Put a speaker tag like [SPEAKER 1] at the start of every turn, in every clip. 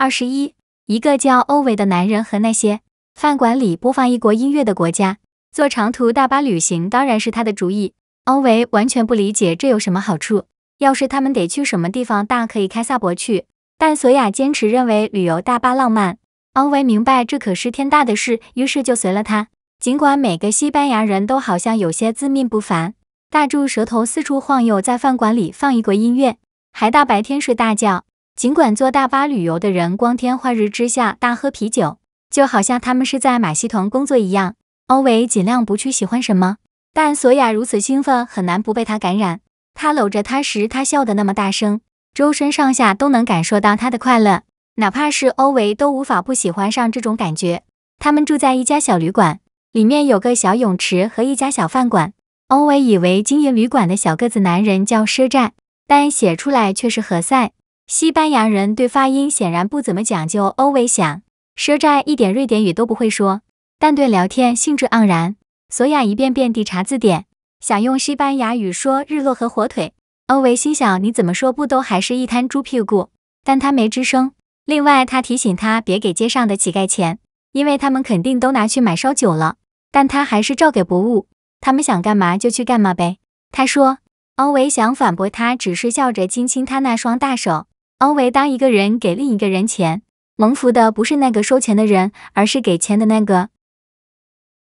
[SPEAKER 1] 二十一，一个叫欧维的男人和那些饭馆里播放异国音乐的国家，坐长途大巴旅行当然是他的主意。欧维完全不理解这有什么好处。要是他们得去什么地方，大可以开萨博去。但索雅坚持认为旅游大巴浪漫。欧维明白这可是天大的事，于是就随了他。尽管每个西班牙人都好像有些自命不凡，大柱舌头，四处晃悠，在饭馆里放异国音乐，还大白天睡大觉。尽管坐大巴旅游的人光天化日之下大喝啤酒，就好像他们是在马戏团工作一样。欧维尽量不去喜欢什么，但索雅如此兴奋，很难不被他感染。他搂着她时，她笑得那么大声，周身上下都能感受到她的快乐，哪怕是欧维都无法不喜欢上这种感觉。他们住在一家小旅馆，里面有个小泳池和一家小饭馆。欧维以为经营旅馆的小个子男人叫赊债，但写出来却是何塞。西班牙人对发音显然不怎么讲究。欧维想，舌战一点瑞典语都不会说，但对聊天兴致盎然。索亚一遍遍地查字典，想用西班牙语说“日落和火腿”。欧维心想，你怎么说不都还是一滩猪屁股？但他没吱声。另外，他提醒他别给街上的乞丐钱，因为他们肯定都拿去买烧酒了。但他还是照给不误。他们想干嘛就去干嘛呗。他说。欧维想反驳他，只是笑着亲亲他那双大手。欧维当一个人给另一个人钱，蒙福的不是那个收钱的人，而是给钱的那个。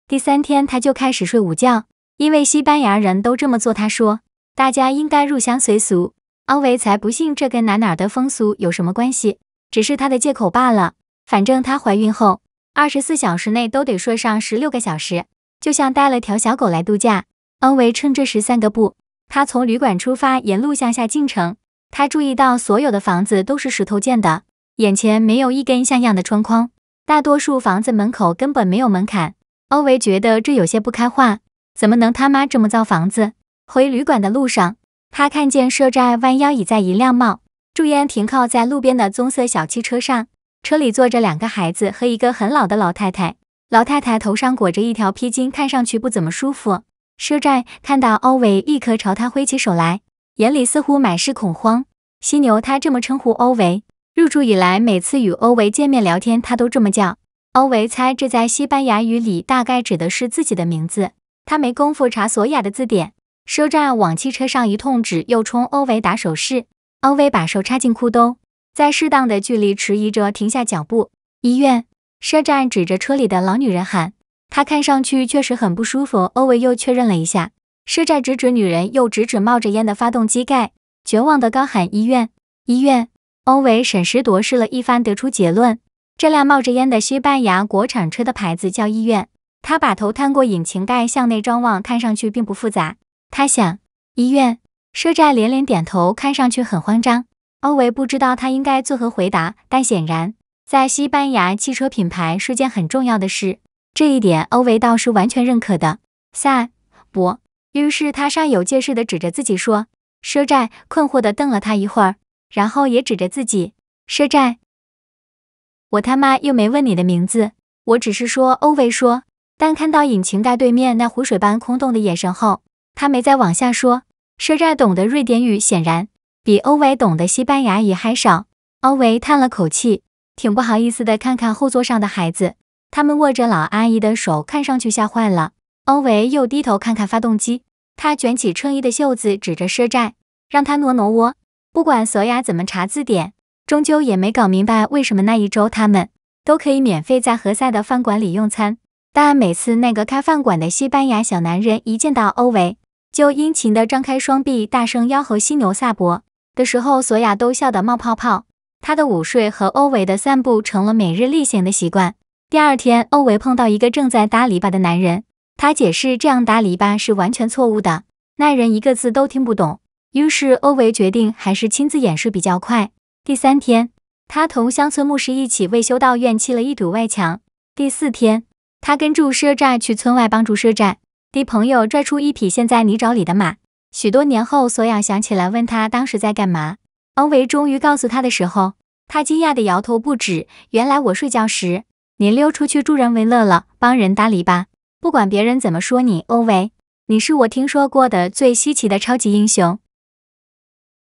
[SPEAKER 1] 第三天，他就开始睡午觉，因为西班牙人都这么做。他说：“大家应该入乡随俗。”欧维才不信，这跟哪哪的风俗有什么关系？只是他的借口罢了。反正她怀孕后，二十四小时内都得睡上十六个小时，就像带了条小狗来度假。欧维趁这时散个步，他从旅馆出发，沿路向下进城。他注意到所有的房子都是石头建的，眼前没有一根像样的窗框，大多数房子门口根本没有门槛。欧维觉得这有些不开化，怎么能他妈这么造房子？回旅馆的路上，他看见社寨弯腰倚在一辆帽，驻烟停靠在路边的棕色小汽车上，车里坐着两个孩子和一个很老的老太太。老太太头上裹着一条披巾，看上去不怎么舒服。社寨看到欧维，立刻朝他挥起手来。眼里似乎满是恐慌。犀牛，他这么称呼欧维。入住以来，每次与欧维见面聊天，他都这么叫。欧维猜，这在西班牙语里大概指的是自己的名字。他没工夫查索雅的字典。赊账往汽车上一痛，指，又冲欧维打手势。欧维把手插进裤兜，在适当的距离迟疑着停下脚步。医院。赊账指着车里的老女人喊：“她看上去确实很不舒服。”欧维又确认了一下。赊债直指女人，又直指冒着烟的发动机盖，绝望的高喊：“医院！医院！”欧维审时度势了一番，得出结论：这辆冒着烟的西班牙国产车的牌子叫医院。他把头探过引擎盖向内张望，看上去并不复杂。他想：“医院。”赊寨连连点头，看上去很慌张。欧维不知道他应该作何回答，但显然在西班牙，汽车品牌是件很重要的事。这一点欧维倒是完全认可的。赛博。于是他煞有介事的指着自己说：“赊债。”困惑的瞪了他一会儿，然后也指着自己：“赊债。”我他妈又没问你的名字，我只是说欧维说。但看到引擎盖对面那湖水般空洞的眼神后，他没再往下说。赊债懂得瑞典语，显然比欧维懂得西班牙语还少。欧维叹了口气，挺不好意思的，看看后座上的孩子，他们握着老阿姨的手，看上去吓坏了。欧维又低头看看发动机。他卷起衬衣的袖子，指着赊债，让他挪挪窝。不管索亚怎么查字典，终究也没搞明白为什么那一周他们都可以免费在何塞的饭馆里用餐。但每次那个开饭馆的西班牙小男人一见到欧维，就殷勤地张开双臂，大声吆喝“犀牛萨博”的时候，索亚都笑得冒泡泡。他的午睡和欧维的散步成了每日例行的习惯。第二天，欧维碰到一个正在搭篱笆的男人。他解释，这样搭篱笆是完全错误的。那人一个字都听不懂，于是欧维决定还是亲自演示比较快。第三天，他同乡村牧师一起为修道院砌了一堵外墙。第四天，他跟住赊站去村外帮助赊站的朋友拽出一匹陷在泥沼里的马。许多年后，索养想起来问他当时在干嘛，欧维终于告诉他的时候，他惊讶地摇头不止。原来我睡觉时，你溜出去助人为乐了，帮人搭篱笆。不管别人怎么说你，欧维，你是我听说过的最稀奇的超级英雄。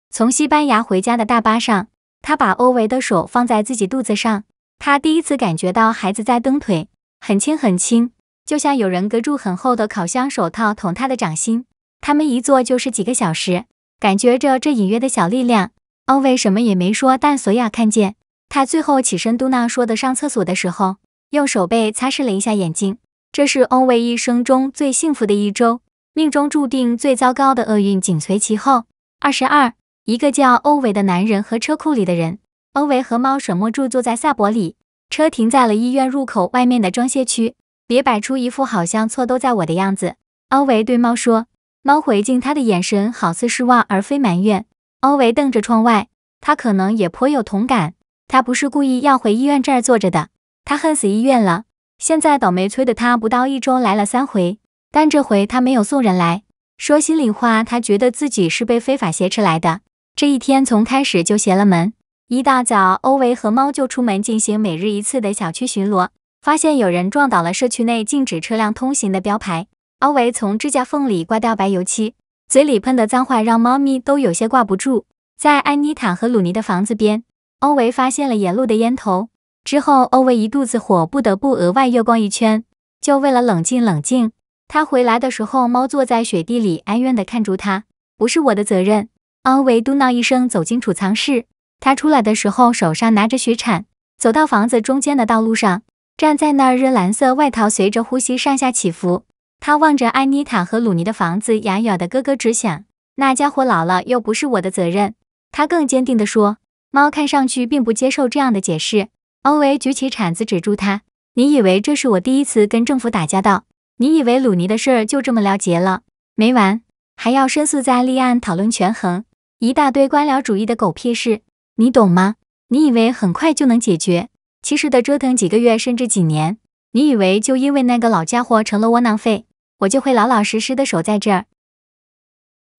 [SPEAKER 1] 从西班牙回家的大巴上，他把欧维的手放在自己肚子上，他第一次感觉到孩子在蹬腿，很轻很轻，就像有人隔住很厚的烤箱手套捅他的掌心。他们一坐就是几个小时，感觉着这隐约的小力量。欧维什么也没说，但索亚看见。他最后起身嘟囔说的上厕所的时候，用手背擦拭了一下眼睛。这是欧维一生中最幸福的一周，命中注定最糟糕的厄运紧随其后。二十二，一个叫欧维的男人和车库里的人。欧维和猫沈默柱坐在萨博里车，停在了医院入口外面的装卸区。别摆出一副好像错都在我的样子，欧维对猫说。猫回敬他的眼神好似失望而非埋怨。欧维瞪着窗外，他可能也颇有同感。他不是故意要回医院这儿坐着的，他恨死医院了。现在倒霉催的他不到一周来了三回，但这回他没有送人来。说心里话，他觉得自己是被非法挟持来的。这一天从开始就邪了门。一大早，欧维和猫就出门进行每日一次的小区巡逻，发现有人撞倒了社区内禁止车辆通行的标牌。欧维从指甲缝里刮掉白油漆，嘴里喷的脏话让猫咪都有些挂不住。在安妮塔和鲁尼的房子边，欧维发现了沿路的烟头。之后，欧维一肚子火，不得不额外月光一圈，就为了冷静冷静。他回来的时候，猫坐在雪地里，哀怨地看着他。不是我的责任，欧维嘟囔一声，走进储藏室。他出来的时候，手上拿着雪铲，走到房子中间的道路上，站在那儿，蓝色外套随着呼吸上下起伏。他望着安妮塔和鲁尼的房子，牙咬得咯咯直响。那家伙老了，又不是我的责任。他更坚定地说。猫看上去并不接受这样的解释。欧维举起铲子，指住他。你以为这是我第一次跟政府打交道？你以为鲁尼的事儿就这么了结了？没完，还要申诉，再立案，讨论权衡，一大堆官僚主义的狗屁事，你懂吗？你以为很快就能解决？其实得折腾几个月，甚至几年。你以为就因为那个老家伙成了窝囊废，我就会老老实实的守在这儿？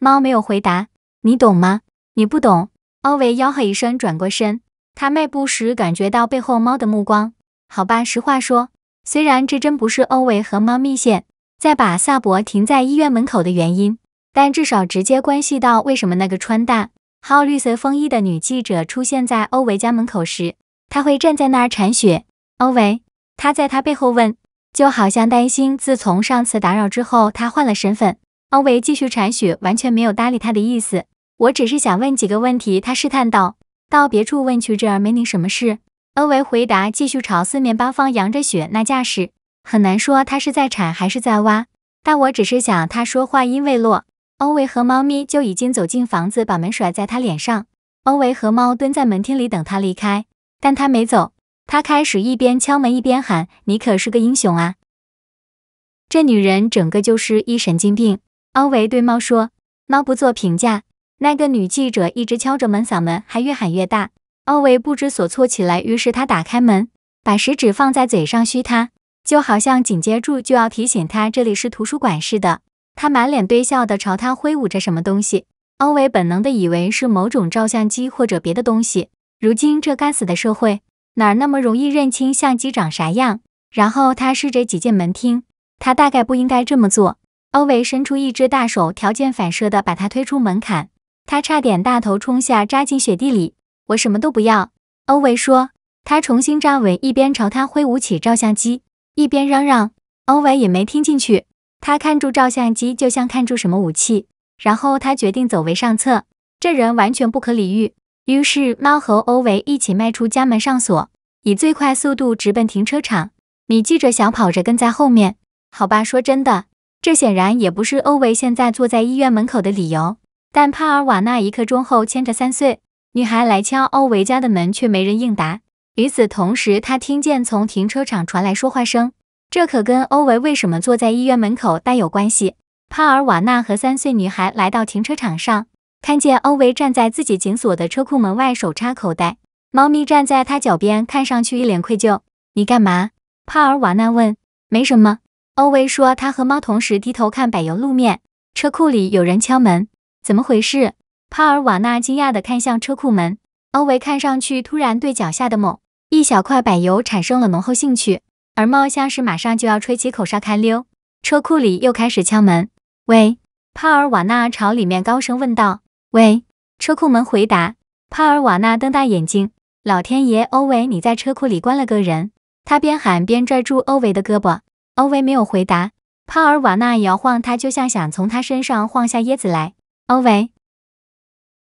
[SPEAKER 1] 猫没有回答。你懂吗？你不懂。欧维吆喝一声，转过身。他迈步时感觉到背后猫的目光。好吧，实话说，虽然这真不是欧维和猫咪现在把萨博停在医院门口的原因，但至少直接关系到为什么那个穿戴号绿色风衣的女记者出现在欧维家门口时，他会站在那儿铲雪。欧维，他在他背后问，就好像担心自从上次打扰之后他换了身份。欧维继续铲雪，完全没有搭理他的意思。我只是想问几个问题，他试探道。到别处问去，这儿没你什么事。欧维回答，继续朝四面八方扬着雪，那架势很难说他是在铲还是在挖。但我只是想，他说话音未落，欧维和猫咪就已经走进房子，把门甩在他脸上。欧维和猫蹲在门厅里等他离开，但他没走。他开始一边敲门一边喊：“你可是个英雄啊！”这女人整个就是一神经病。欧维对猫说，猫不做评价。那个女记者一直敲着门，嗓门还越喊越大。欧维不知所措起来，于是他打开门，把食指放在嘴上嘘她，就好像紧接住就要提醒她这里是图书馆似的。他满脸堆笑的朝他挥舞着什么东西，欧维本能的以为是某种照相机或者别的东西。如今这该死的社会，哪那么容易认清相机长啥样？然后他试着挤进门厅，他大概不应该这么做。欧维伸出一只大手，条件反射的把他推出门槛。他差点大头冲下，扎进雪地里。我什么都不要，欧维说。他重新扎稳，一边朝他挥舞起照相机，一边嚷嚷。欧维也没听进去。他看住照相机，就像看住什么武器。然后他决定走为上策。这人完全不可理喻。于是猫和欧维一起迈出家门，上锁，以最快速度直奔停车场。米记着小跑着跟在后面。好吧，说真的，这显然也不是欧维现在坐在医院门口的理由。但帕尔瓦纳一刻钟后牵着三岁女孩来敲欧维家的门，却没人应答。与此同时，他听见从停车场传来说话声，这可跟欧维为什么坐在医院门口带有关系。帕尔瓦纳和三岁女孩来到停车场上，看见欧维站在自己紧锁的车库门外，手插口袋，猫咪站在他脚边，看上去一脸愧疚。你干嘛？帕尔瓦纳问。没什么，欧维说。他和猫同时低头看柏油路面。车库里有人敲门。怎么回事？帕尔瓦纳惊讶地看向车库门。欧维看上去突然对脚下的某一小块柏油产生了浓厚兴趣，而猫像是马上就要吹起口哨开溜。车库里又开始敲门。喂！帕尔瓦纳朝里面高声问道。喂！车库门回答。帕尔瓦纳瞪大眼睛。老天爷，欧维，你在车库里关了个人！他边喊边拽住欧维的胳膊。欧维没有回答。帕尔瓦纳摇晃他，就像想从他身上晃下椰子来。欧维，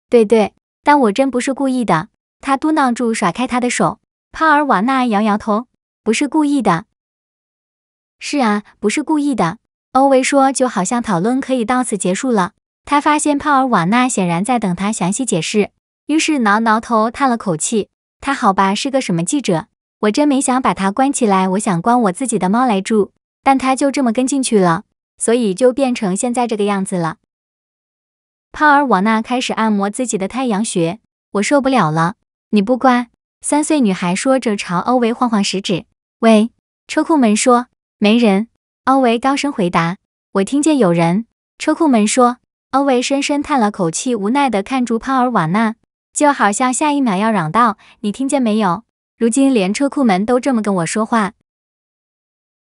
[SPEAKER 1] 对对，但我真不是故意的。他嘟囔住，甩开他的手。帕尔瓦纳摇摇头，不是故意的。是啊，不是故意的。欧维说，就好像讨论可以到此结束了。他发现帕尔瓦纳显然在等他详细解释，于是挠挠头，叹了口气。他好吧，是个什么记者？我真没想把他关起来，我想关我自己的猫来住，但他就这么跟进去了，所以就变成现在这个样子了。帕尔瓦纳开始按摩自己的太阳穴，我受不了了！你不乖。三岁女孩说着朝欧维晃晃食指。喂！车库门说没人。欧维高声回答。我听见有人。车库门说。欧维深深叹了口气，无奈的看住帕尔瓦纳，就好像下一秒要嚷道：“你听见没有？”如今连车库门都这么跟我说话。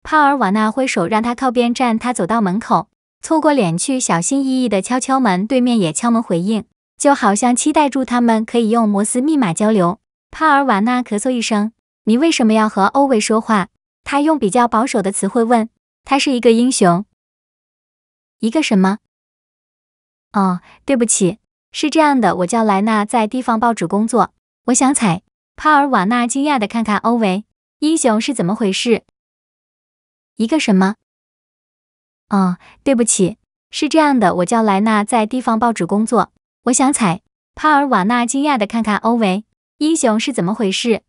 [SPEAKER 1] 帕尔瓦纳挥手让他靠边站，他走到门口。凑过脸去，小心翼翼地敲敲门，对面也敲门回应，就好像期待住他们可以用摩斯密码交流。帕尔瓦纳咳嗽一声：“
[SPEAKER 2] 你为什么要和欧维说话？”他用比较保守的词汇问：“他是一个英雄，一个什么？”“哦，对不起，是这样的，我叫莱纳，在地方报纸工作。我想采。”帕尔瓦纳惊讶地看看欧维：“英雄是怎么回事？一个什么？”哦，对不起，是这样的，我叫莱纳，在地方报纸工作。我想
[SPEAKER 1] 采。帕尔瓦纳惊讶地看看欧维，英雄是怎么回事？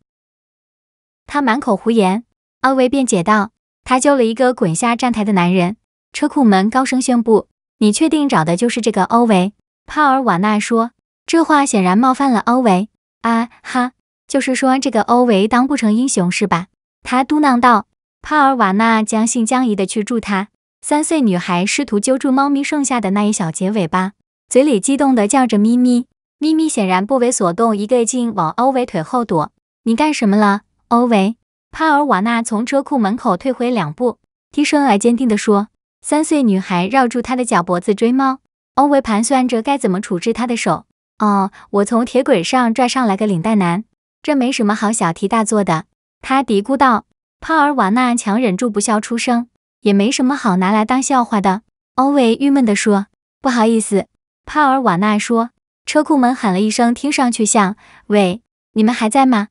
[SPEAKER 1] 他满口胡言。欧维辩解道：“他救了一个滚下站台的男人。”车库门高声宣布：“你确定找的就是这个欧维？”帕尔瓦纳说，这话显然冒犯了欧维。啊哈，就是说这个欧维当不成英雄是吧？他嘟囔道。帕尔瓦纳将信将疑地去助他。三岁女孩试图揪住猫咪剩下的那一小截尾巴，嘴里激动地叫着“咪咪咪咪”，显然不为所动，一个劲往欧维腿后躲。你干什么了，欧维？帕尔瓦纳从车库门口退回两步，低声而坚定地说。三岁女孩绕住他的脚脖子追猫，欧维盘算着该怎么处置他的手。哦，我从铁轨上拽上来个领带男，这没什么好小题大做的，他嘀咕道。帕尔瓦纳强忍住不笑出声。也没什么好拿来当笑话的，欧维郁闷地说：“不好意思。”帕尔瓦纳说。车库门喊了一声，听上去像：“喂，你们还在吗？”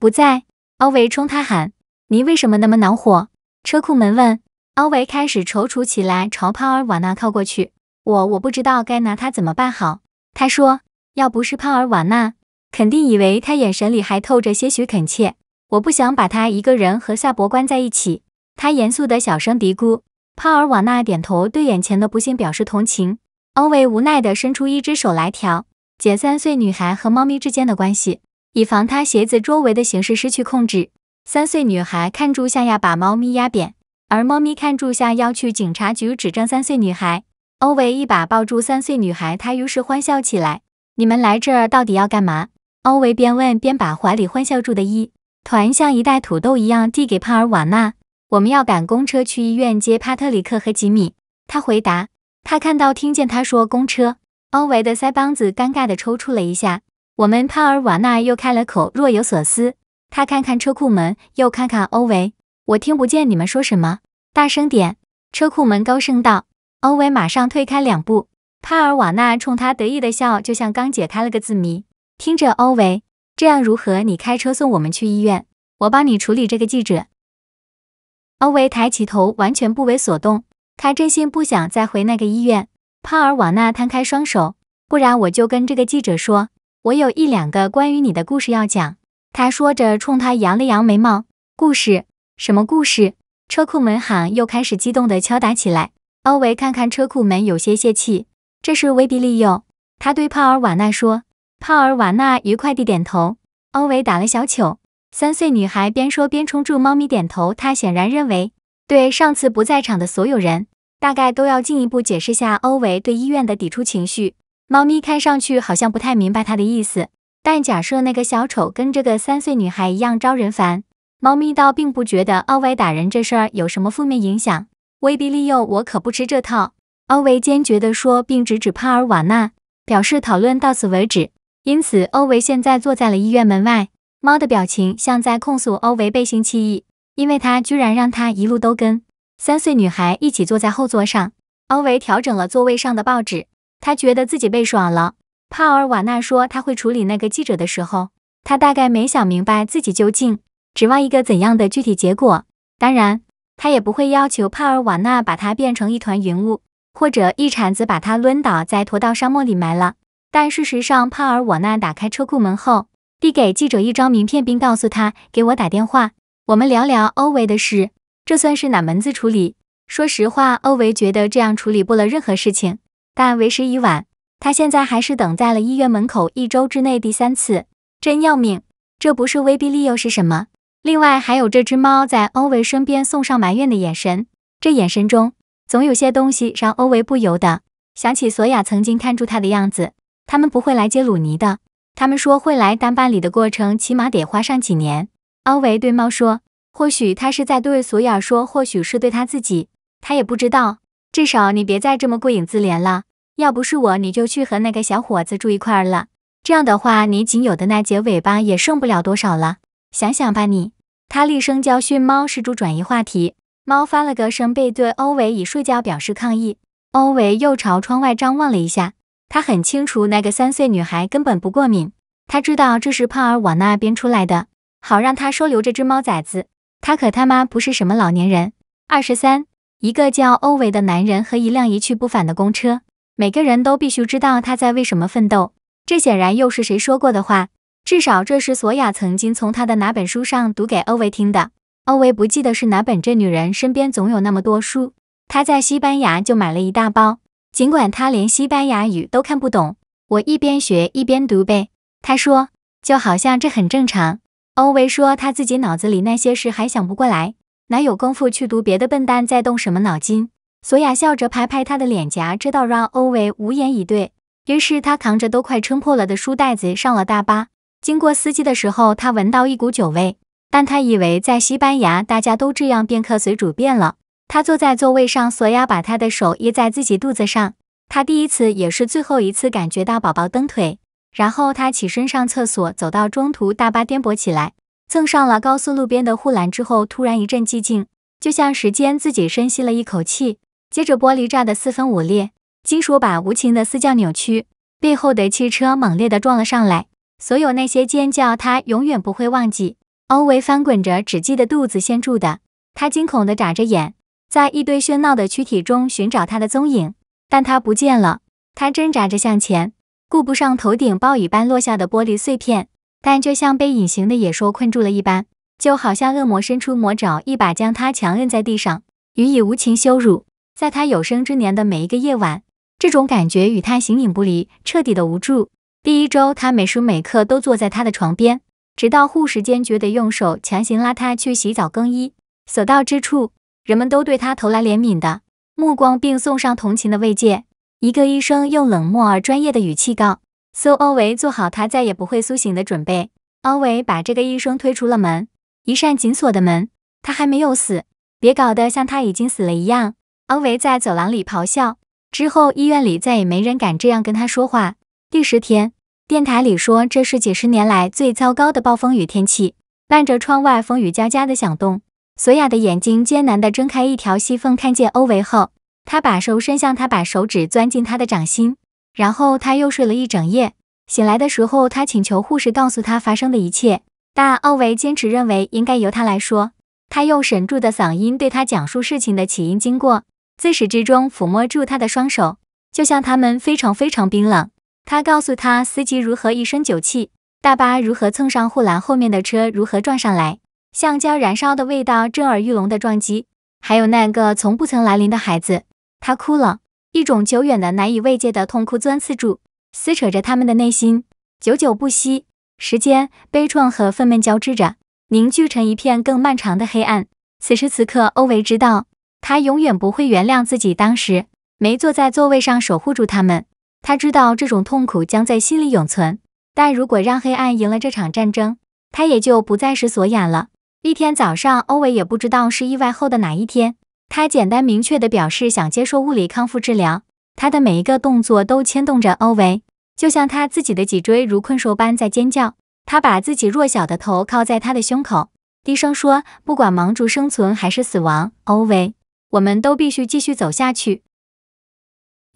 [SPEAKER 1] 不在。奥维冲他喊：“你为什么那么恼火？”车库门问。奥维开始踌躇起来，朝帕尔瓦纳靠过去：“我我不知道该拿他怎么办好。”他说：“要不是帕尔瓦纳，肯定以为他眼神里还透着些许恳切。我不想把他一个人和萨博关在一起。”他严肃的小声嘀咕，帕尔瓦纳点头，对眼前的不幸表示同情。欧维无奈地伸出一只手来调解三岁女孩和猫咪之间的关系，以防他鞋子周围的形势失去控制。三岁女孩看住下要把猫咪压扁，而猫咪看住下要去警察局指证三岁女孩。欧维一把抱住三岁女孩，他于是欢笑起来。你们来这儿到底要干嘛？欧维边问边把怀里欢笑住的一团像一袋土豆一样递给帕尔瓦纳。我们要赶公车去医院接帕特里克和吉米。他回答。他看到、听见他说“公车”。欧维的腮帮子尴尬地抽搐了一下。我们帕尔瓦纳又开了口，若有所思。他看看车库门，又看看欧维。我听不见你们说什么，大声点！车库门高声道。欧维马上退开两步。帕尔瓦纳冲他得意的笑，就像刚解开了个字谜。听着，欧维，这样如何？你开车送我们去医院，我帮你处理这个记者。欧维抬起头，完全不为所动。他真心不想再回那个医院。帕尔瓦纳摊开双手，不然我就跟这个记者说，我有一两个关于你的故事要讲。他说着，冲他扬了扬眉毛。故事？什么故事？车库门喊，又开始激动地敲打起来。欧维看看车库门，有些泄气。这是威逼利诱。他对帕尔瓦纳说。帕尔瓦纳愉快地点头。欧维打了小球。三岁女孩边说边冲住猫咪点头，她显然认为对上次不在场的所有人，大概都要进一步解释下欧维对医院的抵触情绪。猫咪看上去好像不太明白她的意思，但假设那个小丑跟这个三岁女孩一样招人烦，猫咪倒并不觉得奥维打人这事儿有什么负面影响。威逼利诱，我可不吃这套。欧维坚决地说，并指指帕尔瓦纳，表示讨论到此为止。因此，欧维现在坐在了医院门外。猫的表情像在控诉欧维背信弃义，因为他居然让他一路都跟三岁女孩一起坐在后座上。欧维调整了座位上的报纸，他觉得自己被耍了。帕尔瓦纳说他会处理那个记者的时候，他大概没想明白自己究竟指望一个怎样的具体结果。当然，他也不会要求帕尔瓦纳把他变成一团云雾，或者一铲子把他抡倒再拖到沙漠里埋了。但事实上，帕尔瓦纳打开车库门后。递给记者一张名片，并告诉他：“给我打电话，我们聊聊欧维的事。”这算是哪门子处理？说实话，欧维觉得这样处理不了任何事情，但为时已晚。他现在还是等在了医院门口，一周之内第三次，真要命！这不是威逼利诱是什么？另外，还有这只猫在欧维身边送上埋怨的眼神，这眼神中总有些东西让欧维不由得想起索亚曾经看住他的样子。他们不会来接鲁尼的。他们说会来，但办理的过程起码得花上几年。欧维对猫说：“或许他是在对索尔说，或许是对他自己，他也不知道。至少你别再这么顾影自怜了。要不是我，你就去和那个小伙子住一块儿了。这样的话，你仅有的那截尾巴也剩不了多少了。想想吧，你。”他厉声教训猫，试图转移话题。猫发了个声，背对欧维，以睡觉表示抗议。欧维又朝窗外张望了一下。他很清楚，那个三岁女孩根本不过敏。他知道这是胖儿往那边出来的，好让他收留这只猫崽子。他可他妈不是什么老年人。二十三，一个叫欧维的男人和一辆一去不返的公车。每个人都必须知道他在为什么奋斗。这显然又是谁说过的话？至少这是索亚曾经从他的哪本书上读给欧维听的。欧维不记得是哪本。这女人身边总有那么多书，他在西班牙就买了一大包。尽管他连西班牙语都看不懂，我一边学一边读呗。他说，就好像这很正常。欧维说，他自己脑子里那些事还想不过来，哪有功夫去读别的笨蛋在动什么脑筋？索亚笑着拍拍他的脸颊，这倒让欧维无言以对。于是他扛着都快撑破了的书袋子上了大巴。经过司机的时候，他闻到一股酒味，但他以为在西班牙大家都这样，便可随主便了。他坐在座位上，索亚把他的手掖在自己肚子上。他第一次，也是最后一次感觉到宝宝蹬腿。然后他起身上厕所，走到中途，大巴颠簸起来，蹭上了高速路边的护栏。之后突然一阵寂静，就像时间自己深吸了一口气。接着玻璃炸得四分五裂，金属板无情的四角扭曲，背后的汽车猛烈地撞了上来。所有那些尖叫，他永远不会忘记。欧维翻滚着，只记得肚子先住的。他惊恐地眨着眼。在一堆喧闹的躯体中寻找他的踪影，但他不见了。他挣扎着向前，顾不上头顶暴雨般落下的玻璃碎片，但就像被隐形的野兽困住了一般，就好像恶魔伸出魔爪，一把将他强摁在地上，予以无情羞辱。在他有生之年的每一个夜晚，这种感觉与他形影不离，彻底的无助。第一周，他每时每刻都坐在他的床边，直到护士坚决地用手强行拉他去洗澡更衣，所到之处。人们都对他投来怜悯的目光，并送上同情的慰藉。一个医生用冷漠而专业的语气告：“诉欧维做好他再也不会苏醒的准备。”欧维把这个医生推出了门，一扇紧锁的门。他还没有死，别搞得像他已经死了一样。欧维在走廊里咆哮。之后，医院里再也没人敢这样跟他说话。第十天，电台里说这是几十年来最糟糕的暴风雨天气，伴着窗外风雨交加的响动。索亚的眼睛艰难地睁开一条细缝，看见欧维后，他把手伸向他，把手指钻进他的掌心。然后他又睡了一整夜。醒来的时候，他请求护士告诉他发生的一切，但奥维坚持认为应该由他来说。他用沈住的嗓音对他讲述事情的起因经过，自始至终抚摸住他的双手，就像他们非常非常冰冷。他告诉他司机如何一身酒气，大巴如何蹭上护栏，后面的车如何撞上来。橡胶燃烧的味道，震耳欲聋的撞击，还有那个从不曾来临的孩子，他哭了，一种久远的难以慰藉的痛哭钻刺住，撕扯着他们的内心，久久不息。时间、悲怆和愤懑交织着，凝聚成一片更漫长的黑暗。此时此刻，欧维知道，他永远不会原谅自己当时没坐在座位上守护住他们。他知道这种痛苦将在心里永存，但如果让黑暗赢了这场战争，他也就不再是索雅了。一天早上，欧维也不知道是意外后的哪一天，他简单明确地表示想接受物理康复治疗。他的每一个动作都牵动着欧维，就像他自己的脊椎如困兽般在尖叫。他把自己弱小的头靠在他的胸口，低声说：“不管盲竹生存还是死亡，欧维，我们都必须继续走下去。”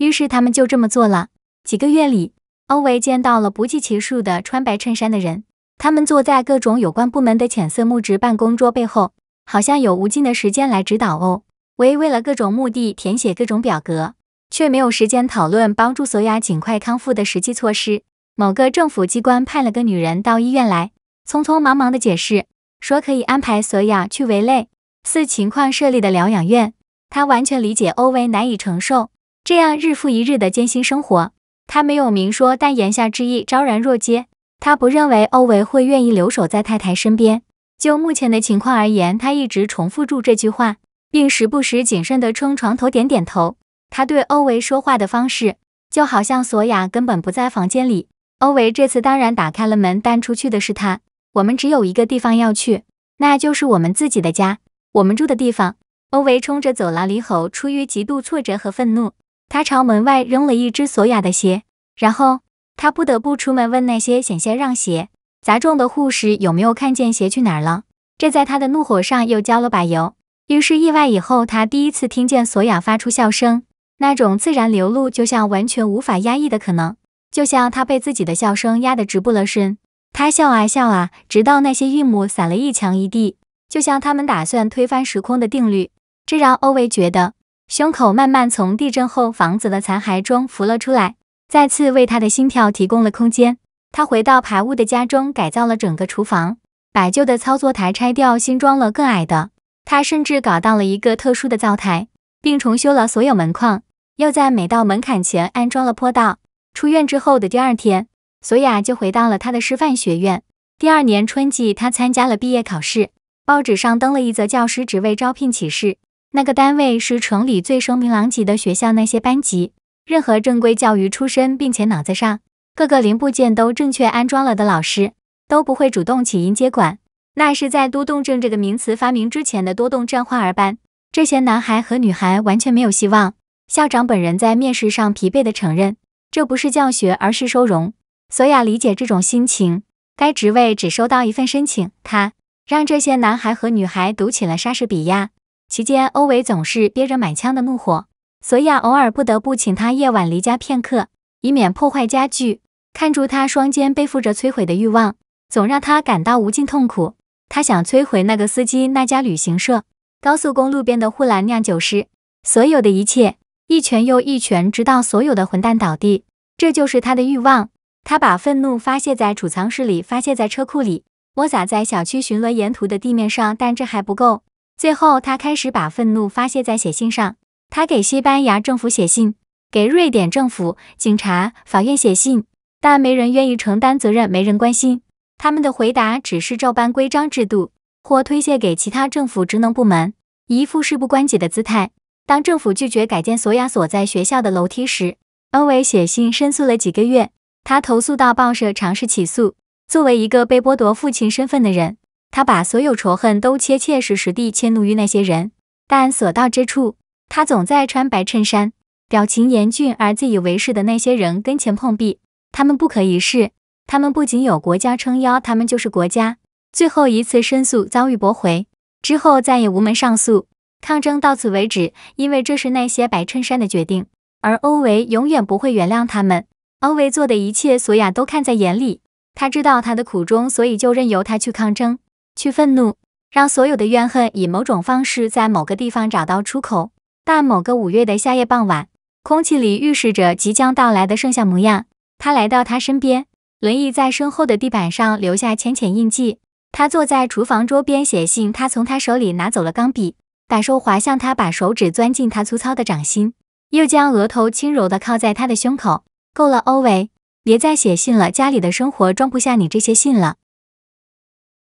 [SPEAKER 1] 于是他们就这么做了。几个月里，欧维见到了不计其数的穿白衬衫的人。他们坐在各种有关部门的浅色木质办公桌背后，好像有无尽的时间来指导欧薇为了各种目的填写各种表格，却没有时间讨论帮助索亚尽快康复的实际措施。某个政府机关派了个女人到医院来，匆匆忙忙地解释说可以安排索亚去维类四情况设立的疗养院。她完全理解欧维难以承受这样日复一日的艰辛生活，她没有明说，但言下之意昭然若揭。他不认为欧维会愿意留守在太太身边。就目前的情况而言，他一直重复住这句话，并时不时谨慎地冲床头点点头。他对欧维说话的方式，就好像索雅根本不在房间里。欧维这次当然打开了门，但出去的是他。我们只有一个地方要去，那就是我们自己的家，我们住的地方。欧维冲着走廊里吼，出于极度挫折和愤怒，他朝门外扔了一只索雅的鞋，然后。他不得不出门问那些险些让鞋砸中的护士有没有看见鞋去哪儿了，这在他的怒火上又浇了把油。于是意外以后，他第一次听见索亚发出笑声，那种自然流露，就像完全无法压抑的可能，就像他被自己的笑声压得直不了身。他笑啊笑啊，直到那些韵母散了一墙一地，就像他们打算推翻时空的定律。这让欧维觉得胸口慢慢从地震后房子的残骸中浮了出来。再次为他的心跳提供了空间。他回到排屋的家中，改造了整个厨房，把旧的操作台拆掉，新装了更矮的。他甚至搞到了一个特殊的灶台，并重修了所有门框，又在每道门槛前安装了坡道。出院之后的第二天，索亚就回到了他的师范学院。第二年春季，他参加了毕业考试。报纸上登了一则教师职位招聘启事，那个单位是城里最声名狼藉的学校，那些班级。任何正规教育出身，并且脑子上各个零部件都正确安装了的老师，都不会主动起因接管。那是在多动症这个名词发明之前的多动症患儿班，这些男孩和女孩完全没有希望。校长本人在面试上疲惫地承认，这不是教学，而是收容。索亚理解这种心情。该职位只收到一份申请，他让这些男孩和女孩读起了莎士比亚。期间，欧维总是憋着满腔的怒火。索亚偶尔不得不请他夜晚离家片刻，以免破坏家具。看住他双肩背负着摧毁的欲望，总让他感到无尽痛苦。他想摧毁那个司机、那家旅行社、高速公路边的护栏、酿酒师，所有的一切，一拳又一拳，直到所有的混蛋倒地。这就是他的欲望。他把愤怒发泄在储藏室里，发泄在车库里，播撒在小区巡逻沿途的地面上。但这还不够。最后，他开始把愤怒发泄在写信上。他给西班牙政府写信，给瑞典政府、警察、法院写信，但没人愿意承担责任，没人关心。他们的回答只是照搬规章制度，或推卸给其他政府职能部门，一副事不关己的姿态。当政府拒绝改建索亚所在学校的楼梯时，恩维写信申诉了几个月。他投诉到报社，尝试起诉。作为一个被剥夺父亲身份的人，他把所有仇恨都切切实实地迁怒于那些人，但所到之处。他总在穿白衬衫，表情严峻而自以为是的那些人跟前碰壁。他们不可一世，他们不仅有国家撑腰，他们就是国家。最后一次申诉遭遇驳回之后，再也无门上诉，抗争到此为止，因为这是那些白衬衫的决定。而欧维永远不会原谅他们。欧维做的一切，索亚都看在眼里。他知道他的苦衷，所以就任由他去抗争，去愤怒，让所有的怨恨以某种方式在某个地方找到出口。但某个五月的夏夜傍晚，空气里预示着即将到来的盛夏模样。他来到他身边，轮椅在身后的地板上留下浅浅印记。他坐在厨房桌边写信，他从他手里拿走了钢笔，感手滑向他，把手指钻进他粗糙的掌心，又将额头轻柔地靠在他的胸口。够了，欧维，别再写信了，家里的生活装不下你这些信了。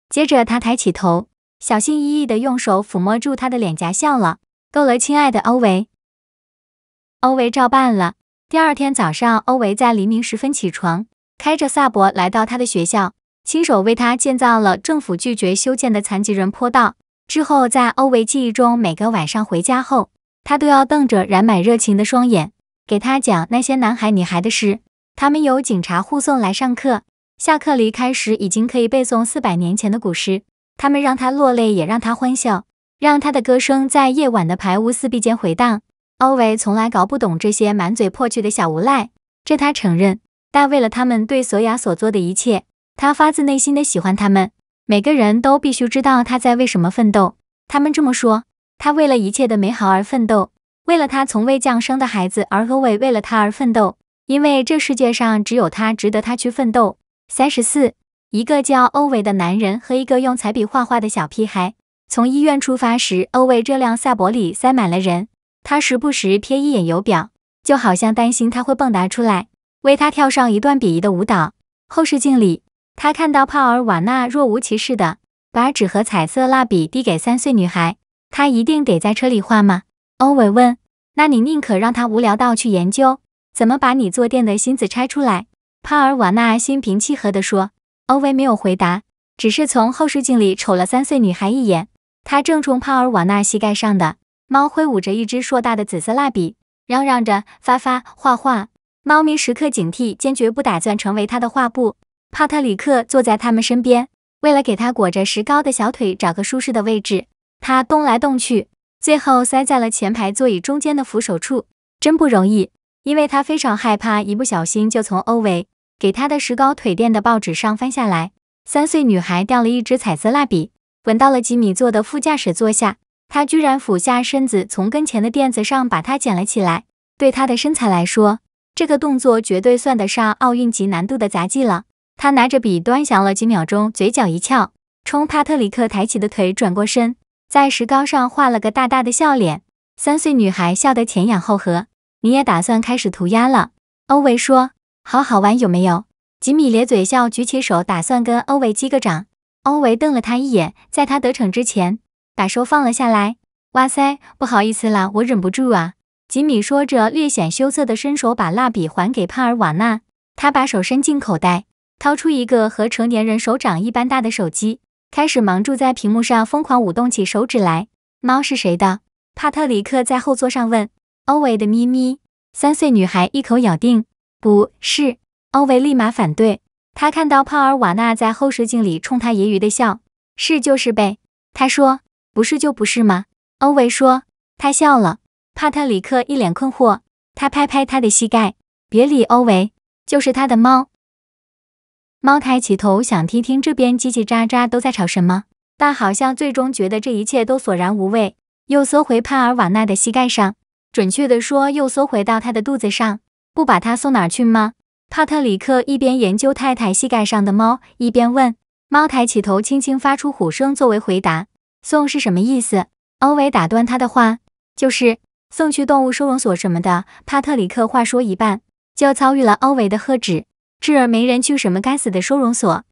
[SPEAKER 1] 接着他抬起头，小心翼翼地用手抚摸住他的脸颊，笑了。够了，亲爱的欧维。欧维照办了。第二天早上，欧维在黎明时分起床，开着萨博来到他的学校，亲手为他建造了政府拒绝修建的残疾人坡道。之后，在欧维记忆中，每个晚上回家后，他都要瞪着染满热情的双眼，给他讲那些男孩女孩的事。他们由警察护送来上课，下课离开时已经可以背诵四百年前的古诗。他们让他落泪，也让他欢笑。让他的歌声在夜晚的排屋四壁间回荡。欧维从来搞不懂这些满嘴破句的小无赖，这他承认。但为了他们对索雅所做的一切，他发自内心的喜欢他们。每个人都必须知道他在为什么奋斗。他们这么说，他为了一切的美好而奋斗，为了他从未降生的孩子而。欧维为了他而奋斗，因为这世界上只有他值得他去奋斗。三十四，一个叫欧维的男人和一个用彩笔画画的小屁孩。从医院出发时，欧维这辆萨博里塞满了人。他时不时瞥一眼油表，就好像担心他会蹦跶出来，为他跳上一段鄙夷的舞蹈。后视镜里，他看到帕尔瓦纳若无其事的把纸和彩色蜡笔递给三岁女孩。他一定得在车里画吗？欧维问。那你宁可让他无聊到去研究怎么把你坐垫的芯子拆出来？帕尔瓦纳心平气和地说。欧维没有回答，只是从后视镜里瞅了三岁女孩一眼。他正冲帕尔瓦纳膝盖上的猫挥舞着一支硕大的紫色蜡笔，嚷嚷着“发发画画”。猫咪时刻警惕，坚决不打算成为他的画布。帕特里克坐在他们身边，为了给他裹着石膏的小腿找个舒适的位置，他动来动去，最后塞在了前排座椅中间的扶手处。真不容易，因为他非常害怕一不小心就从欧维给他的石膏腿垫的报纸上翻下来。三岁女孩掉了一支彩色蜡笔。滚到了，吉米坐的副驾驶座下，他居然俯下身子，从跟前的垫子上把它捡了起来。对他的身材来说，这个动作绝对算得上奥运级难度的杂技了。他拿着笔端详了几秒钟，嘴角一翘，冲帕特里克抬起的腿转过身，在石膏上画了个大大的笑脸。三岁女孩笑得前仰后合。你也打算开始涂鸦了？欧维说：“好好玩，有没有？”吉米咧嘴笑，举起手，打算跟欧维击个掌。欧维瞪了他一眼，在他得逞之前，把手放了下来。哇塞，不好意思啦，我忍不住啊。吉米说着，略显羞涩的伸手把蜡笔还给帕尔瓦纳。他把手伸进口袋，掏出一个和成年人手掌一般大的手机，开始忙住在屏幕上疯狂舞动起手指来。猫是谁的？帕特里克在后座上问。欧维的咪咪。三岁女孩一口咬定，不是。欧维立马反对。他看到帕尔瓦纳在后视镜里冲他揶揄的笑，是就是呗。他说不是就不是吗？欧维说，他笑了。帕特里克一脸困惑，他拍拍他的膝盖，别理欧维，就是他的猫。猫抬起头想听听这边叽叽喳喳都在吵什么，但好像最终觉得这一切都索然无味，又缩回帕尔瓦纳的膝盖上，准确地说，又缩回到他的肚子上。不把他送哪去吗？帕特里克一边研究太太膝盖上的猫，一边问猫，抬起头，轻轻发出虎声作为回答。送是什么意思？欧维打断他的话，就是送去动物收容所什么的。帕特里克话说一半，就遭遇了欧维的喝止。这儿没人去什么该死的收容所。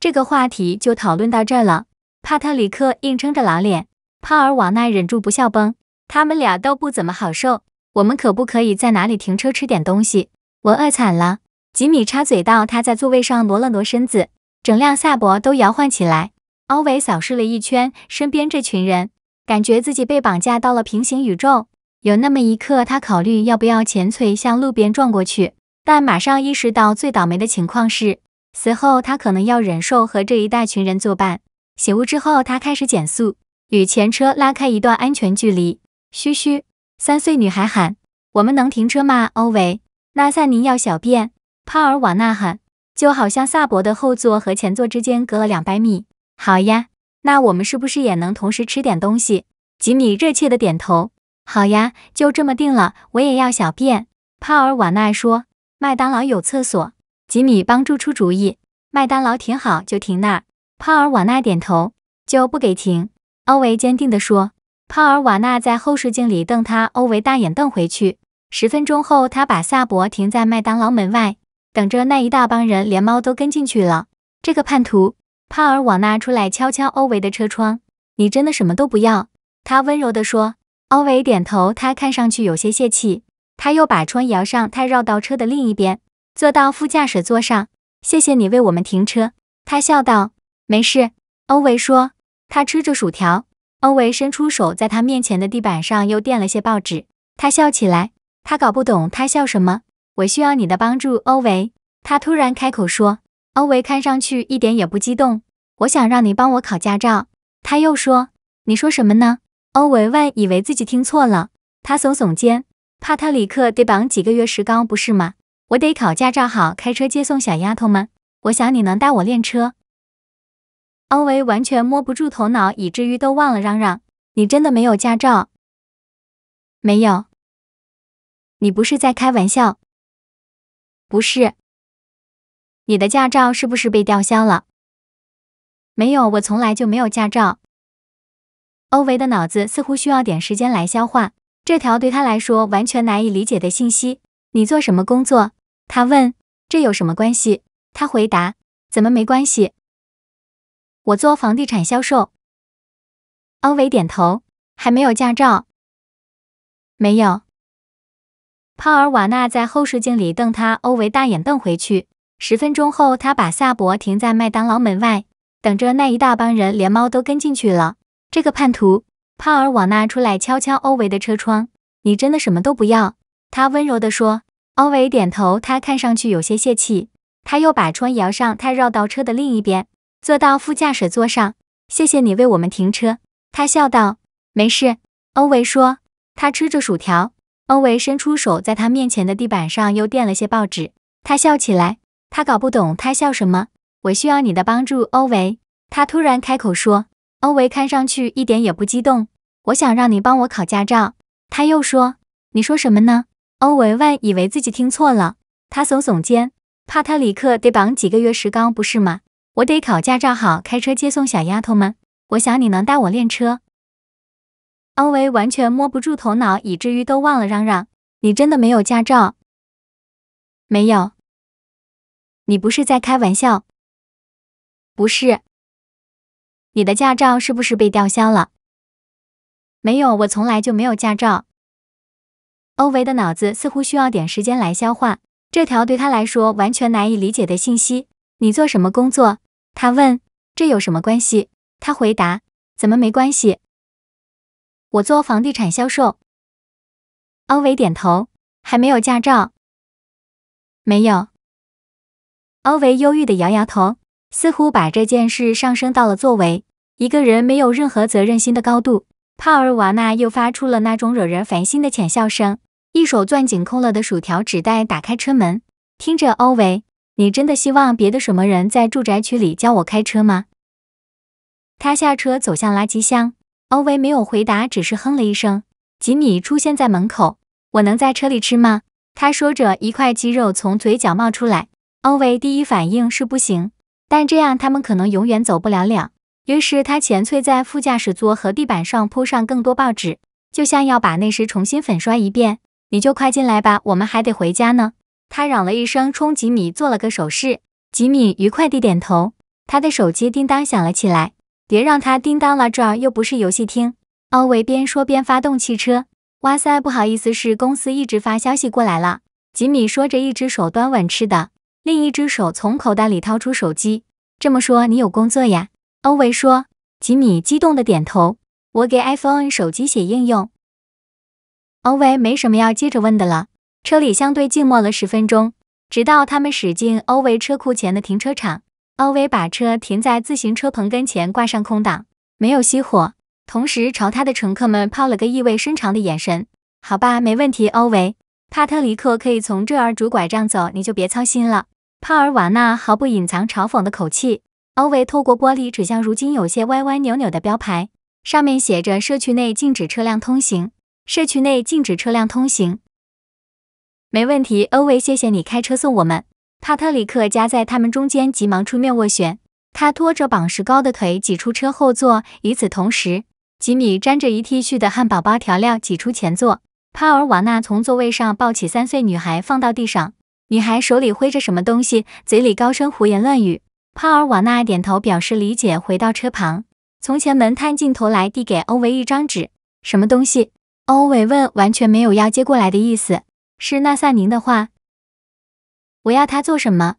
[SPEAKER 1] 这个话题就讨论到这儿了。帕特里克硬撑着老脸，帕尔瓦奈忍住不笑崩，他们俩都不怎么好受。我们可不可以在哪里停车吃点东西？我饿惨了，吉米插嘴道。他在座位上挪了挪身子，整辆萨博都摇晃起来。欧维扫视了一圈身边这群人，感觉自己被绑架到了平行宇宙。有那么一刻，他考虑要不要前腿向路边撞过去，但马上意识到最倒霉的情况是，随后他可能要忍受和这一大群人作伴。醒悟之后，他开始减速，与前车拉开一段安全距离。嘘嘘，三岁女孩喊：“我们能停车吗？”欧维。纳萨尼要小便，帕尔瓦纳喊，就好像萨博的后座和前座之间隔了两百米。好呀，那我们是不是也能同时吃点东西？吉米热切的点头。好呀，就这么定了。我也要小便，帕尔瓦纳说。麦当劳有厕所，吉米帮助出主意。麦当劳停好就停那儿。帕尔瓦纳点头，就不给停。欧维坚定的说。帕尔瓦纳在后视镜里瞪他，欧维大眼瞪回去。十分钟后，他把萨博停在麦当劳门外，等着那一大帮人，连猫都跟进去了。这个叛徒，帕尔瓦纳出来，敲敲欧维的车窗：“你真的什么都不要。”他温柔地说。欧维点头，他看上去有些泄气。他又把窗摇上，他绕到车的另一边，坐到副驾驶座上。“谢谢你为我们停车。”他笑道。“没事。”欧维说。他吃着薯条。欧维伸出手，在他面前的地板上又垫了些报纸。他笑起来。他搞不懂他笑什么。我需要你的帮助，欧维。他突然开口说。欧维看上去一点也不激动。我想让你帮我考驾照。他又说。你说什么呢？欧维万以为自己听错了。他耸耸肩。帕特里克得绑几个月石膏，不是吗？我得考驾照，好开车接送小丫头们。我想你能带我练车。欧维完全
[SPEAKER 2] 摸不住头脑，以至于都忘了嚷嚷。你真的没有驾照？没有。你不是在开玩笑？不是，你的驾照是不是被吊销了？没有，我从来就没有驾照。欧维的脑子似乎需要点时间来消化这
[SPEAKER 1] 条对他来说完全难以理解的信息。你做什么工作？他问。这有
[SPEAKER 2] 什么关系？他回答。怎么没关系？我做房地产销售。欧维点头。还没有驾照？没有。帕尔瓦纳在后视镜里瞪他，欧维大眼瞪回
[SPEAKER 1] 去。十分钟后，他把萨博停在麦当劳门外，等着那一大帮人，连猫都跟进去了。这个叛徒！帕尔瓦纳出来敲敲欧维的车窗：“你真的什么都不要。”他温柔地说。欧维点头，他看上去有些泄气。他又把窗摇上，他绕到车的另一边，坐到副驾驶座上：“谢谢你为我们停车。”他笑道：“没事。”欧维说。他吃着薯条。欧维伸出手，在他面前的地板上又垫了些报纸。他笑起来，他搞不懂他笑什么。我需要你的帮助，欧维。他突然开口说。欧维看上去一点也不激动。我想让你帮我考驾照。他又说。你说什么呢？欧维万以为自己听错了。他耸耸肩。帕特里克得绑几个月石膏，不是吗？我得考驾照，好开车接送小丫头们。
[SPEAKER 2] 我想你能带我练车。欧维完全摸不住头脑，以至于都忘了嚷嚷：“你真的没有驾照？没有？你不是在开玩笑？不是？你的驾照是不是被吊销了？没有，我从来就没有驾照。”
[SPEAKER 1] 欧维的脑子似乎需要点时间来消化这条对他来说完全难以理解的信息。“你做什么工作？”他问。“这有什么关系？”他
[SPEAKER 2] 回答。“怎么没关系？”我做房地产销售。欧维点头，还没有驾照。没有。欧维忧郁的摇摇头，似乎把这件事上升到了作为
[SPEAKER 1] 一个人没有任何责任心的高度。帕尔瓦纳又发出了那种惹人烦心的浅笑声，一手攥紧空了的薯条纸袋，打开车门，听着欧维：“你真的希望别的什么人在住宅区里教我开车吗？”他下车走向垃圾箱。欧维没有回答，只是哼了一声。吉米出现在门口：“我能在车里吃吗？”他说着，一块鸡肉从嘴角冒出来。欧维第一反应是不行，但这样他们可能永远走不了了。于是他前脆在副驾驶座和地板上铺上更多报纸，就像要把那时重新粉刷一遍。“你就快进来吧，我们还得回家呢。”他嚷了一声，冲吉米做了个手势。吉米愉快地点头。他的手机叮当响了起来。别让他叮当了，这儿又不是游戏厅。欧维边说边发动汽车。哇塞，不好意思，是公司一直发消息过来了。吉米说着，一只手端碗吃的，另一只手从口袋里掏出手机。这么说，你有工作呀？欧维说。吉米激动的点头。我给 iPhone 手机写应用。欧维没什么要接着问的了。车里相对静默了十分钟，直到他们驶进欧维车库前的停车场。欧维把车停在自行车棚跟前，挂上空挡，没有熄火，同时朝他的乘客们抛了个意味深长的眼神。好吧，没问题，欧维。帕特里克可以从这儿拄拐杖走，你就别操心了。帕尔瓦纳毫不隐藏嘲讽的口气。欧维透过玻璃指向如今有些歪歪扭扭的标牌，上面写着“社区内禁止车辆通行”。社区内禁止车辆通行。没问题，欧维。谢谢你开车送我们。帕特里克夹在他们中间，急忙出面斡旋。他拖着绑石膏的腿挤出车后座。与此同时，吉米沾着一 T 恤的汉堡包调料挤出前座。帕尔瓦纳从座位上抱起三岁女孩放到地上，女孩手里挥着什么东西，嘴里高声胡言乱语。帕尔瓦纳点头表示理解，回到车旁，从前门探进头来，递给欧维一张纸。什么东西？欧维问，完全没有要接过来的意思。是纳萨宁的话。我要他做什么？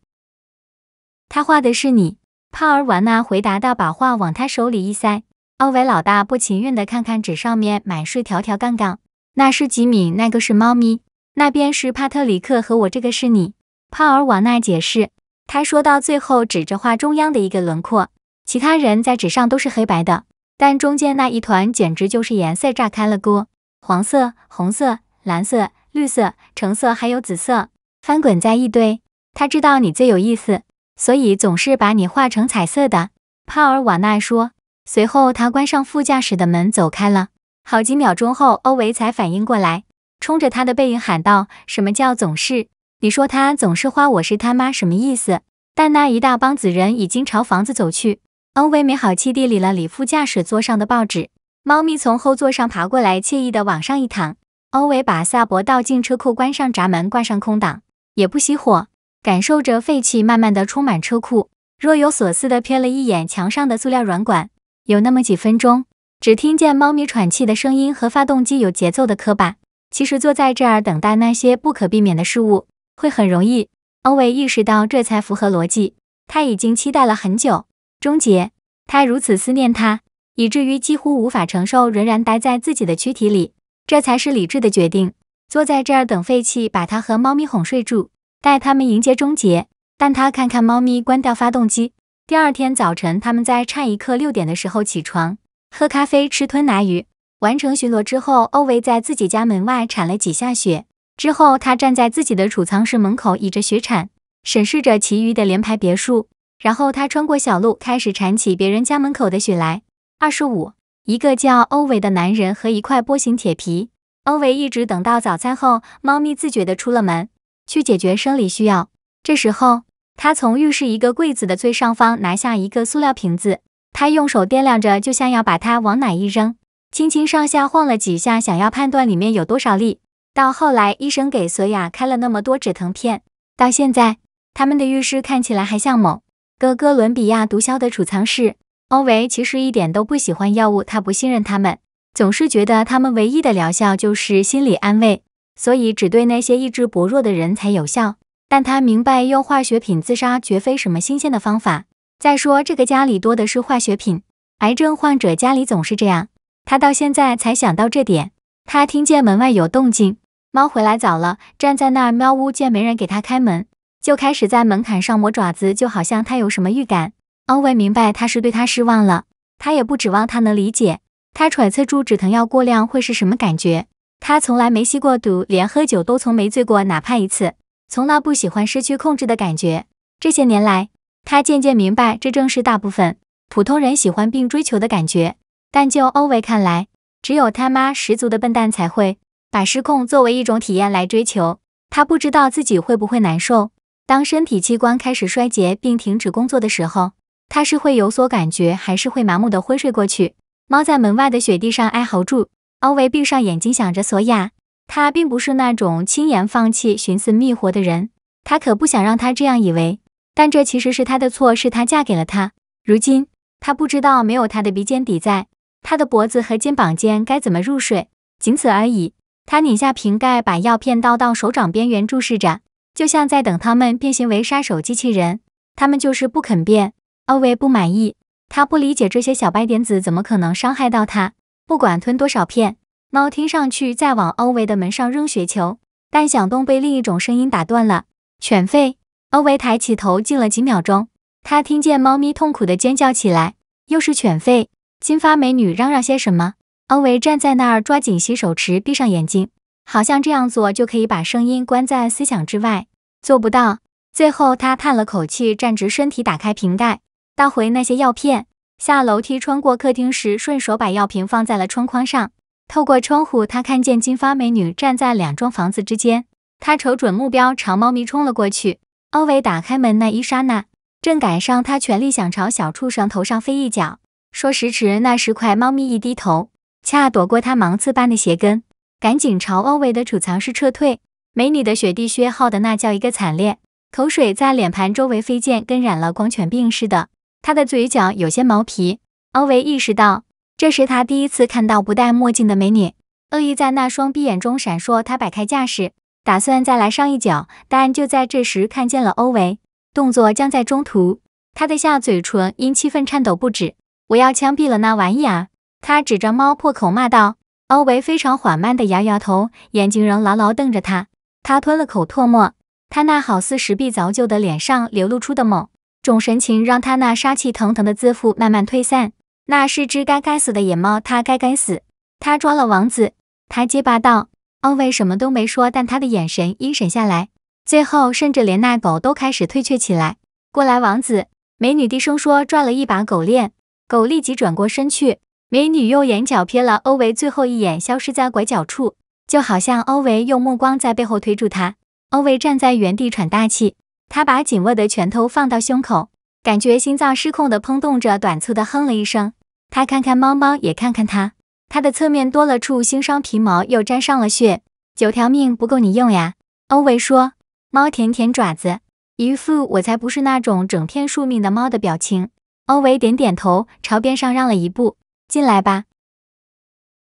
[SPEAKER 1] 他画的是你，帕尔瓦纳回答道，把画往他手里一塞。奥维老大不情愿的看看纸上面满是条条杠杠。那是吉米，那个是猫咪，那边是帕特里克和我，这个是你，帕尔瓦纳解释。他说到最后，指着画中央的一个轮廓。其他人在纸上都是黑白的，但中间那一团简直就是颜色炸开了锅，黄色、红色、蓝色、绿色、橙色还有紫色。翻滚在一堆，他知道你最有意思，所以总是把你画成彩色的。帕尔瓦纳说。随后他关上副驾驶的门，走开了。好几秒钟后，欧维才反应过来，冲着他的背影喊道：“什么叫总是？你说他总是花，我是他妈什么意思？”但那一大帮子人已经朝房子走去。欧维没好气地理了理副驾驶座上的报纸。猫咪从后座上爬过来，惬意地往上一躺。欧维把萨博倒进车库，关上闸门，挂上空挡。也不熄火，感受着废气慢慢的充满车库，若有所思的瞥了一眼墙上的塑料软管。有那么几分钟，只听见猫咪喘气的声音和发动机有节奏的磕巴。其实坐在这儿等待那些不可避免的事物，会很容易。欧维意识到，这才符合逻辑。他已经期待了很久，终结。他如此思念他，以至于几乎无法承受，仍然待在自己的躯体里，这才是理智的决定。坐在这儿等废弃把他和猫咪哄睡住，带他们迎接终结。但他看看猫咪，关掉发动机。第二天早晨，他们在差一刻六点的时候起床，喝咖啡，吃吞拿鱼。完成巡逻之后，欧维在自己家门外铲了几下雪。之后，他站在自己的储藏室门口倚着雪铲，审视着其余的联排别墅。然后他穿过小路，开始铲起别人家门口的雪来。二十五，一个叫欧维的男人和一块波形铁皮。欧维一直等到早餐后，猫咪自觉地出了门去解决生理需要。这时候，他从浴室一个柜子的最上方拿下一个塑料瓶子，他用手掂量着，就像要把它往哪一扔，轻轻上下晃了几下，想要判断里面有多少粒。到后来，医生给索亚开了那么多止疼片，到现在他们的浴室看起来还像某个哥伦比亚毒枭的储藏室。欧维其实一点都不喜欢药物，他不信任他们。总是觉得他们唯一的疗效就是心理安慰，所以只对那些意志薄弱的人才有效。但他明白，用化学品自杀绝非什么新鲜的方法。再说，这个家里多的是化学品，癌症患者家里总是这样。他到现在才想到这点。他听见门外有动静，猫回来早了，站在那儿喵呜，见没人给他开门，就开始在门槛上磨爪子，就好像他有什么预感。欧维明白他是对他失望了，他也不指望他能理解。他揣测出止疼药过量会是什么感觉？他从来没吸过毒，连喝酒都从没醉过，哪怕一次。从来不喜欢失去控制的感觉。这些年来，他渐渐明白，这正是大部分普通人喜欢并追求的感觉。但就欧维看来，只有他妈十足的笨蛋才会把失控作为一种体验来追求。他不知道自己会不会难受。当身体器官开始衰竭并停止工作的时候，他是会有所感觉，还是会麻木的昏睡过去？猫在门外的雪地上哀嚎住。奥维闭上眼睛，想着索亚。他并不是那种轻言放弃、寻死觅活的人。他可不想让他这样以为。但这其实是他的错，是他嫁给了他。如今他不知道，没有他的鼻尖抵在他的脖子和肩膀间，该怎么入睡。仅此而已。他拧下瓶盖，把药片倒到手掌边缘，注视着，就像在等他们变形为杀手机器人。他们就是不肯变。奥维不满意。他不理解这些小白点子怎么可能伤害到他？不管吞多少片，猫听上去在往欧维的门上扔雪球，但响动被另一种声音打断了——犬吠。欧维抬起头，静了几秒钟，他听见猫咪痛苦的尖叫起来，又是犬吠。金发美女嚷嚷些什么？欧维站在那儿，抓紧洗手池，闭上眼睛，好像这样做就可以把声音关在思想之外。做不到。最后，他叹了口气，站直身体，打开瓶盖。倒回那些药片，下楼梯穿过客厅时，顺手把药瓶放在了窗框上。透过窗户，他看见金发美女站在两幢房子之间。他瞅准目标，朝猫咪冲了过去。欧维打开门那一刹那，正赶上他全力想朝小畜生头上飞一脚。说时迟，那时快，猫咪一低头，恰躲过他芒刺般的鞋跟，赶紧朝欧维的储藏室撤退。美女的雪地靴耗的那叫一个惨烈，口水在脸盘周围飞溅，跟染了狂犬病似的。他的嘴角有些毛皮。欧维意识到，这是他第一次看到不戴墨镜的美女，恶意在那双闭眼中闪烁。他摆开架势，打算再来上一脚，但就在这时，看见了欧维，动作僵在中途。他的下嘴唇因气愤颤抖不止。我要枪毙了那玩意儿！他指着猫破口骂道。欧维非常缓慢地摇摇头，眼睛仍牢牢瞪着他。他吞了口唾沫，他那好似石壁凿就的脸上流露出的猛。种神情让他那杀气腾腾的自负慢慢退散。那是只该该死的野猫，它该该死，他抓了王子。他结巴道：“欧维什么都没说，但他的眼神阴沉下来，最后甚至连那狗都开始退却起来。”过来，王子。美女低声说，拽了一把狗链，狗立即转过身去。美女用眼角瞥了欧维最后一眼，消失在拐角处，就好像欧维用目光在背后推住他。欧维站在原地喘大气。他把紧握的拳头放到胸口，感觉心脏失控的砰动着，短促的哼了一声。他看看猫猫，也看看他，他的侧面多了处新伤，皮毛又沾上了血。九条命不够你用呀，欧维说。猫舔舔爪子，一副我才不是那种整天宿命的猫的表情。欧维点点头，朝边上让了一步，进来吧。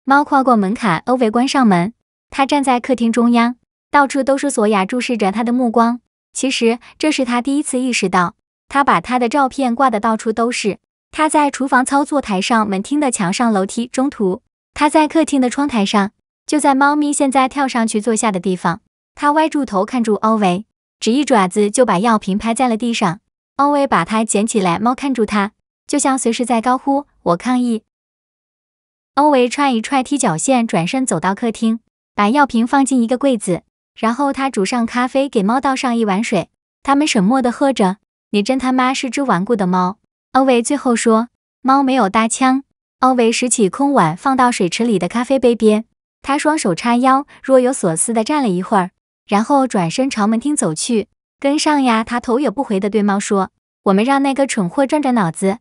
[SPEAKER 1] 猫跨过门槛，欧维关上门。他站在客厅中央，到处都是索亚注视着他的目光。其实这是他第一次意识到，他把他的照片挂得到处都是。他在厨房操作台上、门厅的墙上、楼梯中途，他在客厅的窗台上，就在猫咪现在跳上去坐下的地方。他歪住头看住欧维，只一爪子就把药瓶拍在了地上。欧维把它捡起来，猫看住它，就像随时在高呼“我抗议”。欧维踹一踹踢脚线，转身走到客厅，把药瓶放进一个柜子。然后他煮上咖啡，给猫倒上一碗水，他们沉默地喝着。你真他妈是只顽固的猫，欧维最后说。猫没有搭腔。欧维拾起空碗，放到水池里的咖啡杯边。他双手叉腰，若有所思地站了一会儿，然后转身朝门厅走去。跟上呀！他头也不回地对猫说。我们让那个蠢货转转脑子。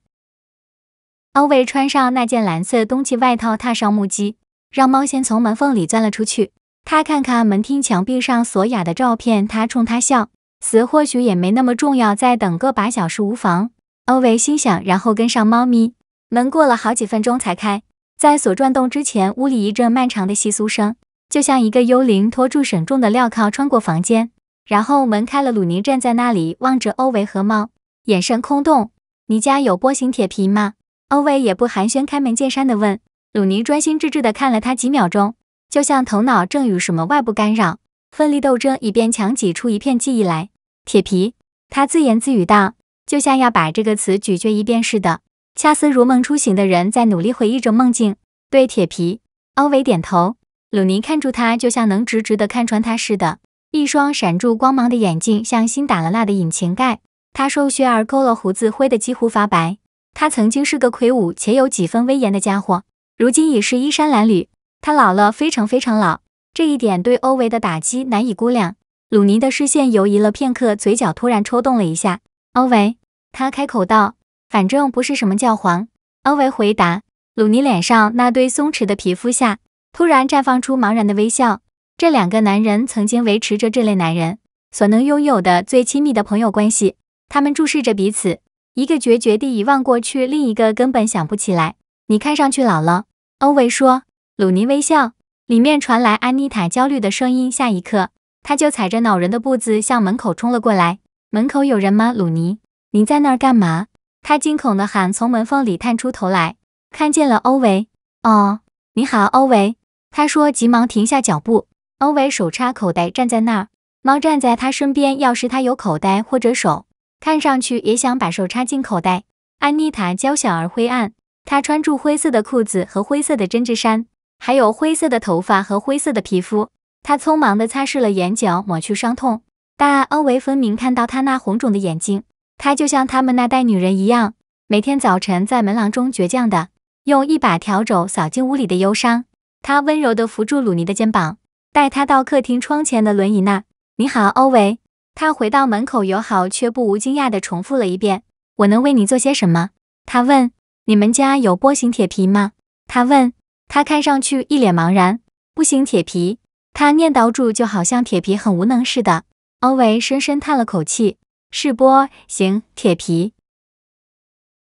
[SPEAKER 1] 欧维穿上那件蓝色冬季外套，踏上木屐，让猫先从门缝里钻了出去。他看看门厅墙壁上索雅的照片，他冲他笑。死或许也没那么重要，再等个把小时无妨。欧维心想，然后跟上猫咪。门过了好几分钟才开，在锁转动之前，屋里一阵漫长的窸窣声，就像一个幽灵拖住沉重的镣铐穿过房间。然后门开了，鲁尼站在那里望着欧维和猫，眼神空洞。你家有波形铁皮吗？欧维也不寒暄，开门见山的问。鲁尼专心致志地看了他几秒钟。就像头脑正与什么外部干扰奋力斗争，以便强挤出一片记忆来。铁皮，他自言自语道：“就像要把这个词咀嚼一遍似的，恰似如梦初醒的人在努力回忆着梦境。”对铁皮，欧维点头。鲁尼看住他，就像能直直的看穿他似的。一双闪住光芒的眼睛，像新打了蜡的引擎盖。他瘦削而佝偻，胡子灰的几乎发白。他曾经是个魁梧且有几分威严的家伙，如今已是衣衫褴褛。他老了，非常非常老，这一点对欧维的打击难以估量。鲁尼的视线游移了片刻，嘴角突然抽动了一下。欧维，他开口道：“反正不是什么教皇。”欧维回答。鲁尼脸上那堆松弛的皮肤下，突然绽放出茫然的微笑。这两个男人曾经维持着这类男人所能拥有的最亲密的朋友关系。他们注视着彼此，一个决绝地遗忘过去，另一个根本想不起来。你看上去老了，欧维说。鲁尼微笑，里面传来安妮塔焦虑的声音。下一刻，他就踩着恼人的步子向门口冲了过来。门口有人吗？鲁尼，你在那儿干嘛？他惊恐地喊，从门缝里探出头来，看见了欧维。哦，你好，欧维。他说，急忙停下脚步。欧维手插口袋，站在那儿，猫站在他身边。要是他有口袋或者手，看上去也想把手插进口袋。安妮塔娇小而灰暗，她穿住灰色的裤子和灰色的针织衫。还有灰色的头发和灰色的皮肤，他匆忙地擦拭了眼角，抹去伤痛。但欧维分明看到他那红肿的眼睛，他就像他们那代女人一样，每天早晨在门廊中倔强地用一把笤帚扫进屋里的忧伤。他温柔地扶住鲁尼的肩膀，带他到客厅窗前的轮椅那你好，欧维。他回到门口，友好却不无惊讶地重复了一遍：“我能为你做些什么？”他问：“你们家有波形铁皮吗？”他问。他看上去一脸茫然。不行，铁皮，他念叨住，就好像铁皮很无能似的。欧维深深叹了口气。是波行，铁皮。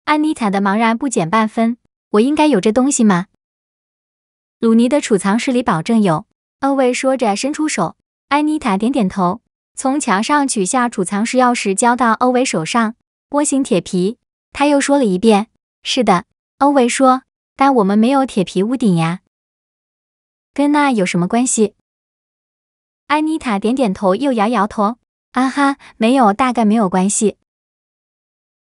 [SPEAKER 1] 安妮塔的茫然不减半分。我应该有这东西吗？鲁尼的储藏室里保证有。欧维说着，伸出手。安妮塔点点头，从墙上取下储藏室钥匙，交到欧维手
[SPEAKER 2] 上。波形铁皮，他又说了一遍。是的，欧维说。但我们没有铁皮屋顶呀，跟那有什么关系？
[SPEAKER 1] 安妮塔点点头，又摇摇头。啊哈，没有，大概没有关系。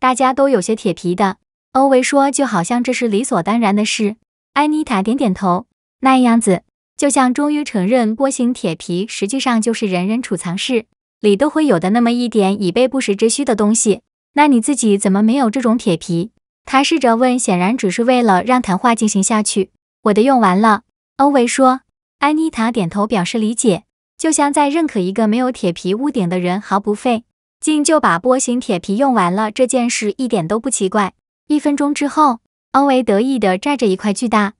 [SPEAKER 1] 大家都有些铁皮的。欧维说，就好像这是理所当然的事。安妮塔点点头，那样子就像终于承认波形铁皮实际上就是人人储藏室里都会有的那么一点以备不时之需的东西。那你自己怎么没有这种铁皮？他试着问，显然只是为了让谈话进行下去。我的用完了，欧维说。安妮塔点头表示理解，就像在认可一个没有铁皮屋顶的人毫不费劲就把波形铁皮用完了这件事一点都不奇怪。一分钟之后，欧维得意地拽着一块巨大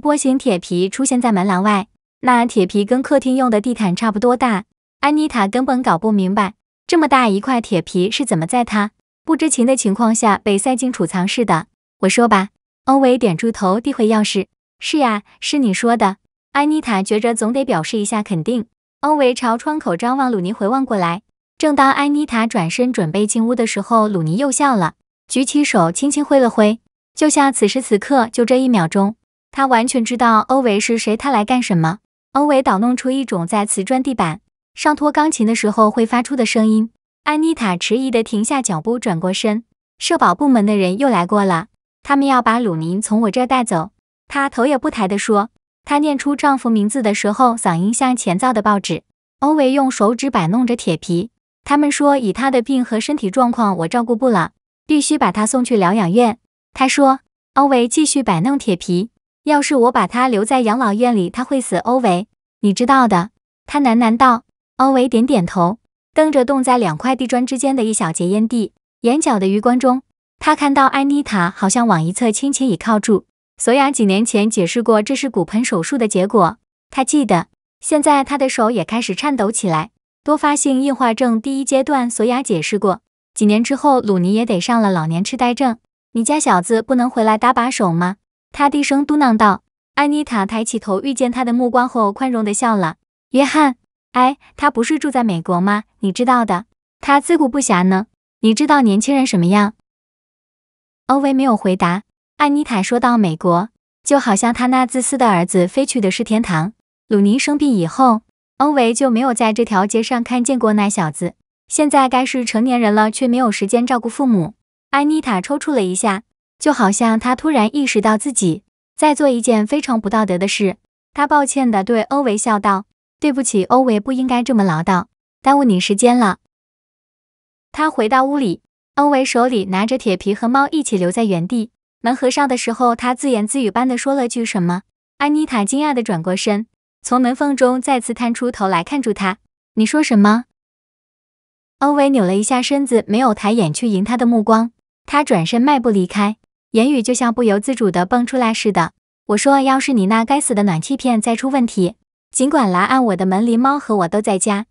[SPEAKER 1] 波形铁皮出现在门廊外，那铁皮跟客厅用的地毯差不多大。安妮塔根本搞不明白这么大一块铁皮是怎么在他。不知情的情况下被塞进储藏室的，我说吧。欧维点住头，递回钥匙。是呀，是你说的。安妮塔觉着总得表示一下肯定。欧维朝窗口张望，鲁尼回望过来。正当安妮塔转身准备进屋的时候，鲁尼又笑了，举起手轻轻挥了挥。就像此时此刻，就这一秒钟，他完全知道欧维是谁，他来干什么。欧维捣弄出一种在瓷砖地板上拖钢琴的时候会发出的声音。安妮塔迟疑地停下脚步，转过身。社保部门的人又来过了，他们要把鲁尼从我这带走。她头也不抬地说：“她念出丈夫名字的时候，嗓音像前造的报纸。”欧维用手指摆弄着铁皮。他们说：“以她的病和身体状况，我照顾不了，必须把她送去疗养院。”他说。欧维继续摆弄铁皮。要是我把她留在养老院里，她会死。欧维，你知道的。”他喃喃道。欧维点点头。瞪着冻在两块地砖之间的一小截烟蒂，眼角的余光中，他看到艾妮塔好像往一侧轻轻倚靠住。索亚几年前解释过，这是骨盆手术的结果。他记得，现在他的手也开始颤抖起来。多发性硬化症第一阶段，索亚解释过。几年之后，鲁尼也得上了老年痴呆症。你家小子不能回来搭把手吗？他低声嘟囔道。艾妮塔抬起头，遇见他的目光后，宽容地笑了。约翰。哎，他不是住在美国吗？你知道的，他自顾不暇呢。你知道年轻人什么样？欧维没有回答。安妮塔说到美国，就好像他那自私的儿子飞去的是天堂。鲁尼生病以后，欧维就没有在这条街上看见过那小子。现在该是成年人了，却没有时间照顾父母。安妮塔抽搐了一下，就好像他突然意识到自己在做一件非常不道德的事。他抱歉地对欧维笑道。对不起，欧维不应该这么唠叨，耽误你时间了。他回到屋里，欧维手里拿着铁皮和猫一起留在原地。门合上的时候，他自言自语般的说了句什么。安妮塔惊讶的转过身，从门缝中再次探出头来看住他。你说什么？欧维扭了一下身子，没有抬眼去迎他的目光。他转身迈步离开，言语就像不由自主的蹦出来似的。我说，要是你那该死的暖气片再出问题。尽管来按我的门铃，猫和我都在家。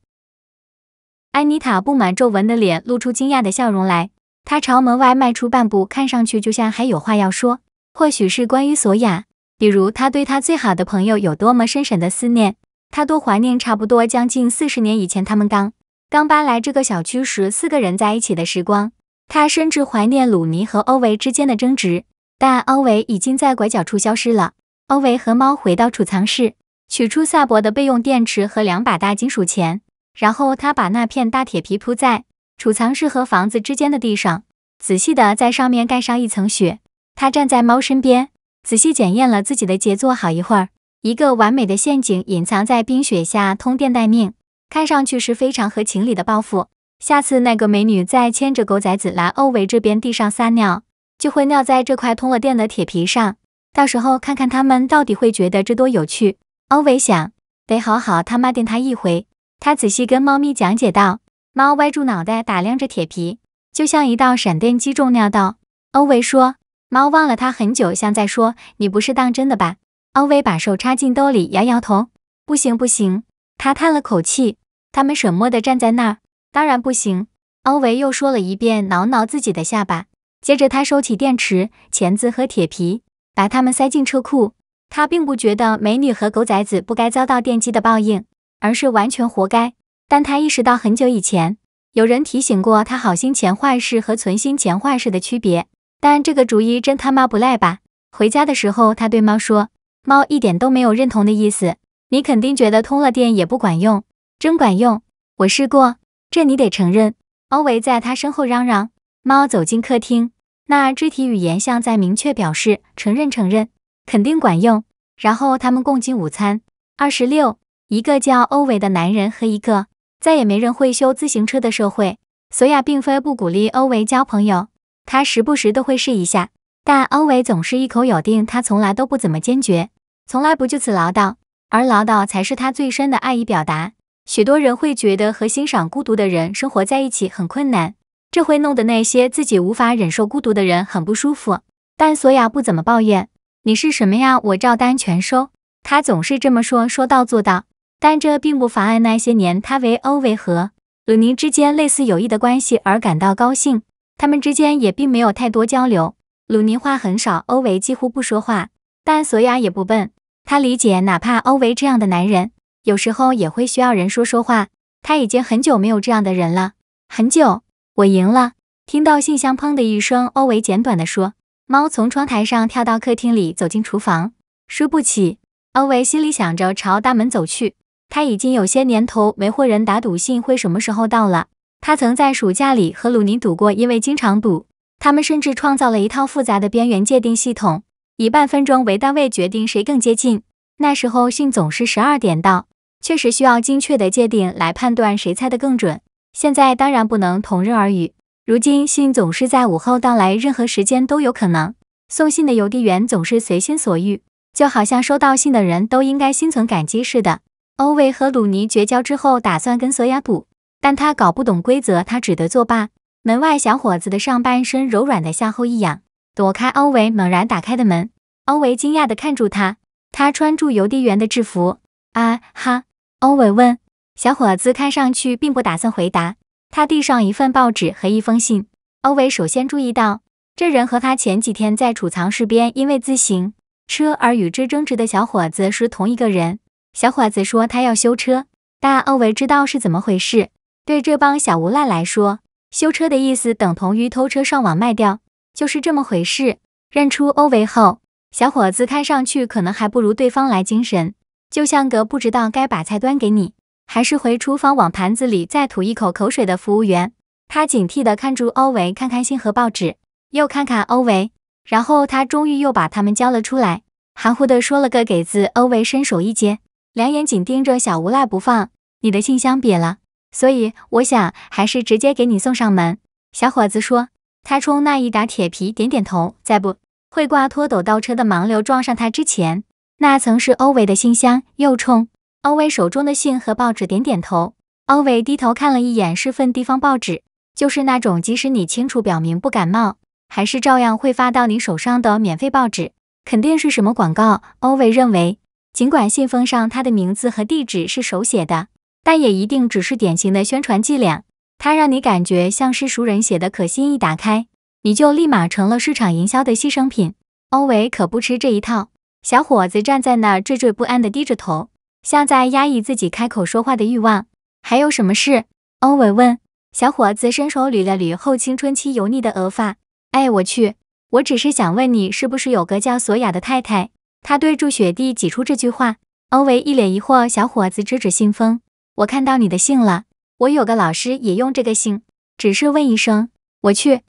[SPEAKER 1] 安妮塔布满皱纹的脸露出惊讶的笑容来，她朝门外迈出半步，看上去就像还有话要说，或许是关于索亚，比如她对她最好的朋友有多么深深的思念，她多怀念差不多将近四十年以前他们刚刚搬来这个小区时四个人在一起的时光。他甚至怀念鲁尼和欧维之间的争执，但欧维已经在拐角处消失了。欧维和猫回到储藏室。取出萨博的备用电池和两把大金属钳，然后他把那片大铁皮铺在储藏室和房子之间的地上，仔细的在上面盖上一层雪。他站在猫身边，仔细检验了自己的杰作。好一会儿，一个完美的陷阱隐藏在冰雪下，通电待命，看上去是非常合情理的报复。下次那个美女再牵着狗崽子来欧维这边地上撒尿，就会尿在这块通了电的铁皮上。到时候看看他们到底会觉得这多有趣。欧维想得好好他妈电他一回。他仔细跟猫咪讲解道，猫歪住脑袋打量着铁皮，就像一道闪电击中尿道。欧维说，猫望了他很久，像在说：“你不是当真的吧？”欧维把手插进兜里，摇摇头：“不行，不行。”他叹了口气。他们沉默地站在那儿。当然不行。欧维又说了一遍，挠挠自己的下巴。接着他收起电池、钳子和铁皮，把它们塞进车库。他并不觉得美女和狗崽子不该遭到电击的报应，而是完全活该。但他意识到很久以前有人提醒过他，好心钱坏事和存心钱坏事的区别。但这个主意真他妈不赖吧？回家的时候，他对猫说：“猫一点都没有认同的意思，你肯定觉得通了电也不管用。”真管用，我试过。这你得承认。”欧维在他身后嚷嚷。猫走进客厅，那肢体语言像在明确表示承认承认。肯定管用。然后他们共进午餐。二十六，一个叫欧维的男人和一个再也没人会修自行车的社会。索亚并非不鼓励欧维交朋友，他时不时都会试一下，但欧维总是一口咬定他从来都不怎么坚决，从来不就此唠叨，而唠叨才是他最深的爱意表达。许多人会觉得和欣赏孤独的人生活在一起很困难，这会弄得那些自己无法忍受孤独的人很不舒服。但索亚不怎么抱怨。你是什么呀？我照单全收。他总是这么说，说到做到。但这并不妨碍那些年他为欧维和鲁尼之间类似友谊的关系而感到高兴。他们之间也并没有太多交流。鲁尼话很少，欧维几乎不说话。但索亚也不笨，他理解哪怕欧维这样的男人，有时候也会需要人说说话。他已经很久没有这样的人了。很久。我赢了。听到信箱砰的一声，欧维简短地说。猫从窗台上跳到客厅里，走进厨房。输不起，欧维心里想着，朝大门走去。他已经有些年头没和人打赌，信会什么时候到了。他曾在暑假里和鲁尼赌过，因为经常赌，他们甚至创造了一套复杂的边缘界定系统，以半分钟为单位决定谁更接近。那时候信总是十二点到，确实需要精确的界定来判断谁猜得更准。现在当然不能同日而语。如今信总是在午后到来，任何时间都有可能。送信的邮递员总是随心所欲，就好像收到信的人都应该心存感激似的。欧维和鲁尼绝交之后，打算跟索亚赌，但他搞不懂规则，他只得作罢。门外小伙子的上半身柔软的向后一仰，躲开欧维猛然打开的门。欧维惊讶的看住他，他穿住邮递员的制服。啊哈，欧维问。小伙子看上去并不打算回答。他递上一份报纸和一封信。欧维首先注意到，这人和他前几天在储藏室边因为自行车而与之争执的小伙子是同一个人。小伙子说他要修车，但欧维知道是怎么回事。对这帮小无赖来说，修车的意思等同于偷车上网卖掉，就是这么回事。认出欧维后，小伙子看上去可能还不如对方来精神，就像个不知道该把菜端给你。还是回厨房往盘子里再吐一口口水的服务员，他警惕地看住欧维，看看信和报纸，又看看欧维，然后他终于又把他们交了出来，含糊地说了个“给”字。欧维伸手一接，两眼紧盯着小无赖不放。“你的信箱瘪了，所以我想还是直接给你送上门。”小伙子说。他冲那一打铁皮点点头，在不会挂拖斗倒车的盲流撞上他之前，那曾是欧维的信箱。又冲。欧维手中的信和报纸，点点头。欧维低头看了一眼，是份地方报纸，就是那种即使你清楚表明不感冒，还是照样会发到你手上的免费报纸。肯定是什么广告。欧维认为，尽管信封上他的名字和地址是手写的，但也一定只是典型的宣传伎俩。他让你感觉像是熟人写的，可心一打开，你就立马成了市场营销的牺牲品。欧维可不吃这一套。小伙子站在那儿，惴惴不安地低着头。像在压抑自己开口说话的欲望。还有什么事？欧维问。小伙子伸手捋了捋后青春期油腻的额发。哎，我去，我只是想问你，是不是有个叫索雅的太太？他对住雪地挤出这句话。欧维一脸疑惑。小伙子指指信封：“我看到你的信了。我有个老师也用这个姓，只是问一声。”我去。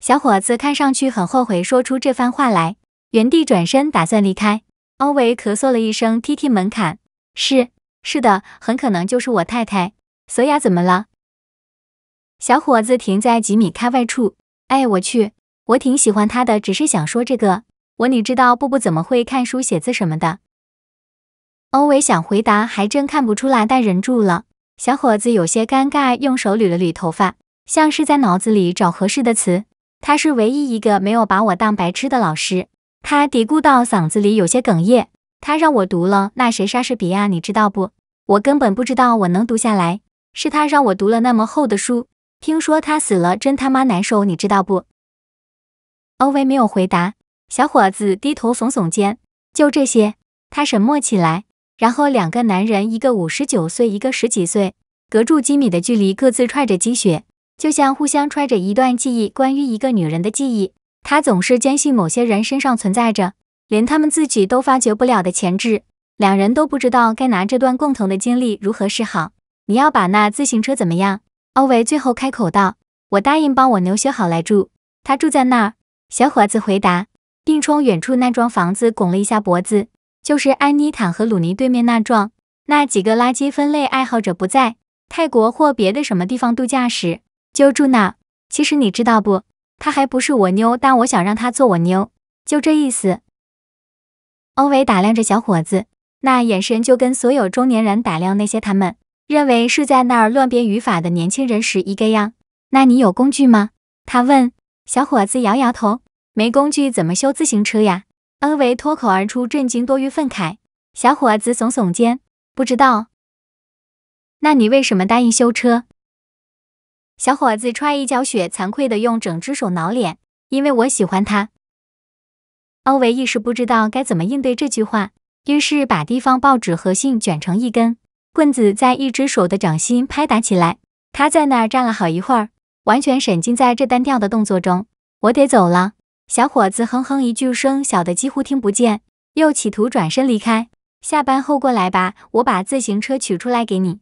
[SPEAKER 1] 小伙子看上去很后悔说出这番话来，原地转身打算离开。欧维咳嗽了一声，踢踢门槛。是，是的，很可能就是我太太索雅。怎么了？小伙子停在几米开外处。哎，我去，我挺喜欢他的，只是想说这个。我你知道，布布怎么会看书、写字什么的？欧维想回答，还真看不出来但忍住了。小伙子有些尴尬，用手捋了捋头发，像是在脑子里找合适的词。他是唯一一个没有把我当白痴的老师。他嘀咕到，嗓子里有些哽咽。他让我读了那谁莎士比亚，你知道不？我根本不知道，我能读下来。是他让我读了那么厚的书。听说他死了，真他妈难受，你知道不？欧维没有回答。小伙子低头耸耸肩，就这些。他沉默起来。然后两个男人，一个五十九岁，一个十几岁，隔住几米的距离，各自揣着积雪，就像互相揣着一段记忆，关于一个女人的记忆。他总是坚信某些人身上存在着连他们自己都发掘不了的潜质。两人都不知道该拿这段共同的经历如何是好。你要把那自行车怎么样？欧维最后开口道：“我答应帮我牛修好来住。”他住在那儿。小伙子回答，并冲远处那幢房子拱了一下脖子：“就是安妮坦和鲁尼对面那幢。那几个垃圾分类爱好者不在泰国或别的什么地方度假时就住那。其实你知道不？”他还不是我妞，但我想让他做我妞，就这意思。欧维打量着小伙子，那眼神就跟所有中年人打量那些他们认为是在那儿乱编语法的年轻人时一个样。那你有工具吗？他问。小伙子摇摇头。没工具怎么修自行车呀？欧维脱口而出，震惊多于愤慨。小伙子耸耸肩，不知道。
[SPEAKER 2] 那你为什么答应修车？小伙子踹一脚雪，惭愧的用整只手挠脸，因为我喜欢他。欧维一时不知
[SPEAKER 1] 道该怎么应对这句话，于是把地方报纸和信卷成一根棍子，在一只手的掌心拍打起来。他在那儿站了好一会儿，完全沉浸在这单调的动作中。我得走了。小伙子哼哼一句声小的几乎听不见，又企图转身离开。下班后过来吧，我把自行车取出来给你。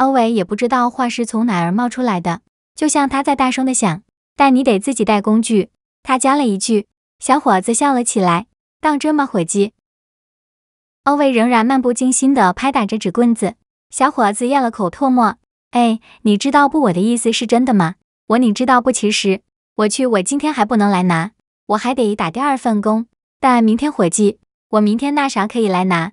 [SPEAKER 1] 欧维也不知道话是从哪儿冒出来的，就像他在大声的想。但你得自己带工具，他加了一句。小伙子笑了起来，当真吗，伙计？欧维仍然漫不经心地拍打着纸棍子。小伙子咽了口唾沫，哎，你知道不？我的意思是真的吗？我你知道不？其实，我去，我今天还不能来拿，我还得打第二份工。但明天，伙计，我明天那啥可以来拿。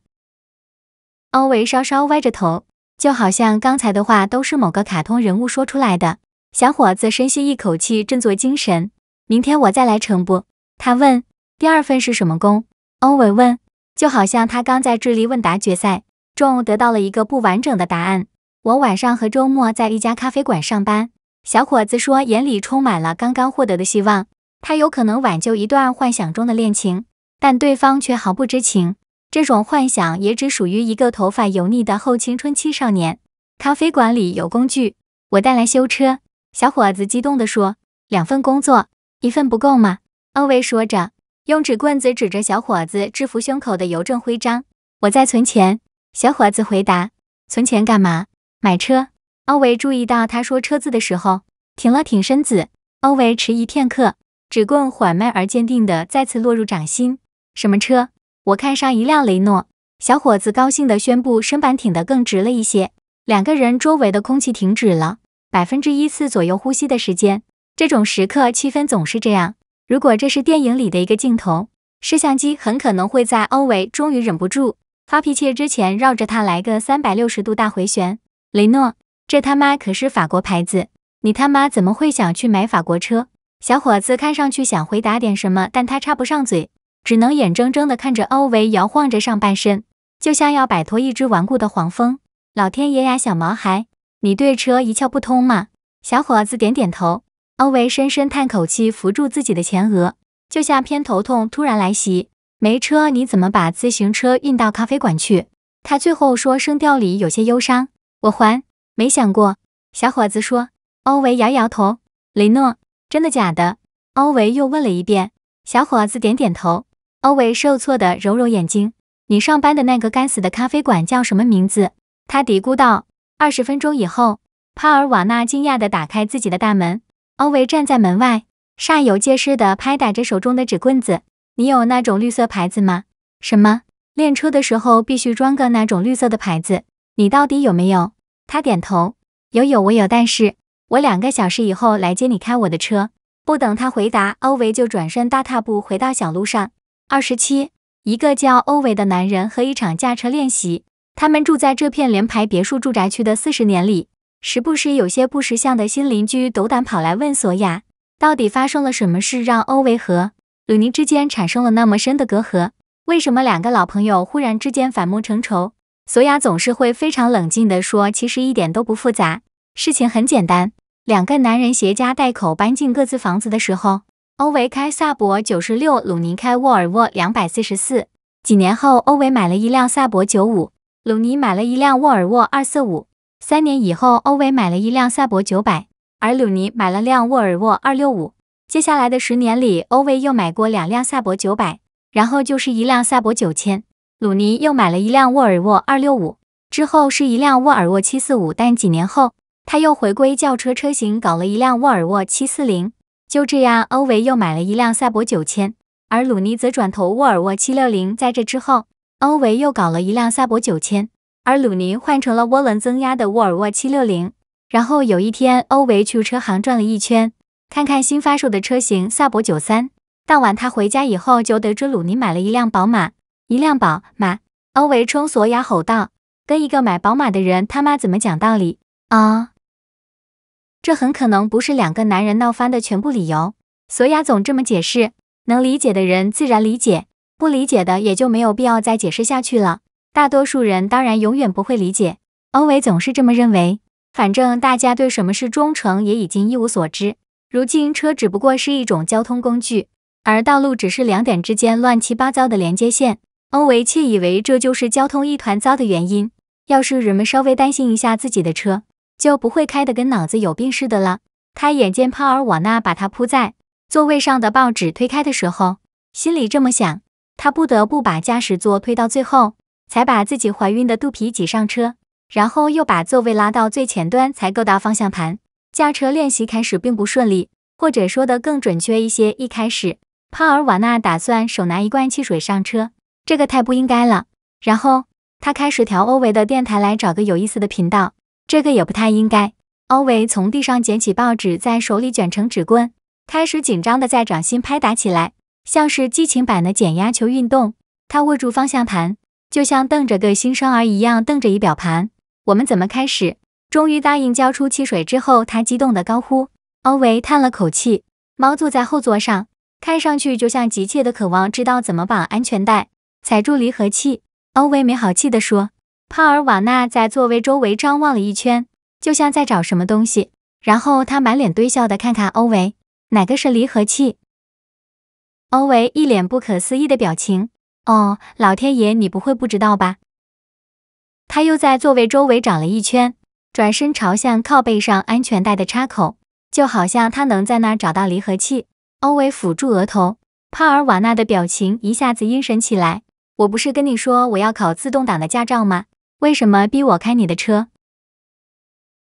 [SPEAKER 1] 欧维稍稍歪着头。就好像刚才的话都是某个卡通人物说出来的。小伙子深吸一口气，振作精神。明天我再来，成不？他问。第二份是什么工？欧文问。就好像他刚在智力问答决赛中得到了一个不完整的答案。我晚上和周末在一家咖啡馆上班。小伙子说，眼里充满了刚刚获得的希望。他有可能挽救一段幻想中的恋情，但对方却毫不知情。这种幻想也只属于一个头发油腻的后青春期少年。咖啡馆里有工具，我带来修车。小伙子激动地说：“两份工作，一份不够吗？”欧维说着，用纸棍子指着小伙子制服胸口的邮政徽章。“我在存钱。”小伙子回答。“存钱干嘛？买车？”欧维注意到他说“车”字的时候，挺了挺身子。欧维迟疑片刻，纸棍缓慢而坚定地再次落入掌心。“什么车？”我看上一辆雷诺，小伙子高兴地宣布，身板挺得更直了一些。两个人周围的空气停止了，百分之一次左右呼吸的时间。这种时刻气氛总是这样。如果这是电影里的一个镜头，摄像机很可能会在欧维终于忍不住发脾气之前，绕着他来个三百六十度大回旋。雷诺，这他妈可是法国牌子，你他妈怎么会想去买法国车？小伙子看上去想回答点什么，但他插不上嘴。只能眼睁睁地看着欧维摇晃着上半身，就像要摆脱一只顽固的黄蜂。老天爷呀，小毛孩，你对车一窍不通吗？小伙子点点头。欧维深深叹口气，扶住自己的前额，就像偏头痛突然来袭。没车你怎么把自行车运到咖啡馆去？他最后说，声调里有些忧伤。我还没想过。小伙子说。欧维摇摇头。雷诺，真的假的？欧维又问了一遍。小伙子点点头。欧维受挫的揉揉眼睛。“你上班的那个该死的咖啡馆叫什么名字？”他嘀咕道。二十分钟以后，帕尔瓦纳惊讶地打开自己的大门。欧维站在门外，煞有介事地拍打着手中的纸棍子。“你有那种绿色牌子吗？什么练车的时候必须装个那种绿色的牌子？你到底有没有？”他点头，“有有，我有。但是我两个小时以后来接你，开我的车。”不等他回答，欧维就转身大踏步回到小路上。二十七，一个叫欧维的男人和一场驾车练习。他们住在这片联排别墅住宅区的四十年里，时不时有些不识相的新邻居斗胆跑来问索雅，到底发生了什么事，让欧维和鲁尼之间产生了那么深的隔阂？为什么两个老朋友忽然之间反目成仇？索雅总是会非常冷静地说：“其实一点都不复杂，事情很简单。两个男人携家带口搬进各自房子的时候。”欧维开萨博九十六，鲁尼开沃尔沃两百四十四。几年后，欧维买了一辆萨博九五，鲁尼买了一辆沃尔沃二四五。三年以后，欧维买了一辆萨博九百，而鲁尼买了辆沃尔沃二六五。接下来的十年里，欧维又买过两辆萨博九百，然后就是一辆萨博九千。鲁尼又买了一辆沃尔沃二六五，之后是一辆沃尔沃七四五。但几年后，他又回归轿车车型，搞了一辆沃尔沃七四零。就这样，欧维又买了一辆赛博九千，而鲁尼则转投沃尔沃七六零。在这之后，欧维又搞了一辆赛博九千，而鲁尼换成了涡轮增压的沃尔沃七六零。然后有一天，欧维去车行转了一圈，看看新发售的车型赛博九三。当晚他回家以后，就得知鲁尼买了一辆宝马。一辆宝马，欧维冲索雅吼道：“跟一个买宝马的人他妈怎么讲道理啊？”这很可能不是两个男人闹翻的全部理由。索亚总这么解释，能理解的人自然理解，不理解的也就没有必要再解释下去了。大多数人当然永远不会理解。欧维总是这么认为。反正大家对什么是忠诚也已经一无所知。如今车只不过是一种交通工具，而道路只是两点之间乱七八糟的连接线。欧维却以为这就是交通一团糟的原因。要是人们稍微担心一下自己的车，就不会开的跟脑子有病似的了。他眼见帕尔瓦纳把他铺在座位上的报纸推开的时候，心里这么想。他不得不把驾驶座推到最后，才把自己怀孕的肚皮挤上车，然后又把座位拉到最前端才够到方向盘。驾车练习开始并不顺利，或者说的更准确一些，一开始帕尔瓦纳打算手拿一罐汽水上车，这个太不应该了。然后他开始调欧维的电台，来找个有意思的频道。这个也不太应该。欧维从地上捡起报纸，在手里卷成纸棍，开始紧张的在掌心拍打起来，像是激情版的减压球运动。他握住方向盘，就像瞪着个新生儿一样瞪着仪表盘。我们怎么开始？终于答应交出汽水之后，他激动的高呼。欧维叹了口气，猫坐在后座上，看上去就像急切的渴望知道怎么绑安全带、踩住离合器。欧维没好气地说。帕尔瓦纳在座位周围张望了一圈，就像在找什么东西。然后他满脸堆笑的看看
[SPEAKER 2] 欧维，哪个是离合器？欧维一脸不可思议的表情。哦，老天爷，你不会不知道吧？他又在座位周
[SPEAKER 1] 围找了一圈，转身朝向靠背上安全带的插口，就好像他能在那找到离合器。欧维抚住额头，帕尔瓦纳的表情一下子阴沉起来。我不是跟你说我要考自动挡的驾照吗？为什么逼我开你的车？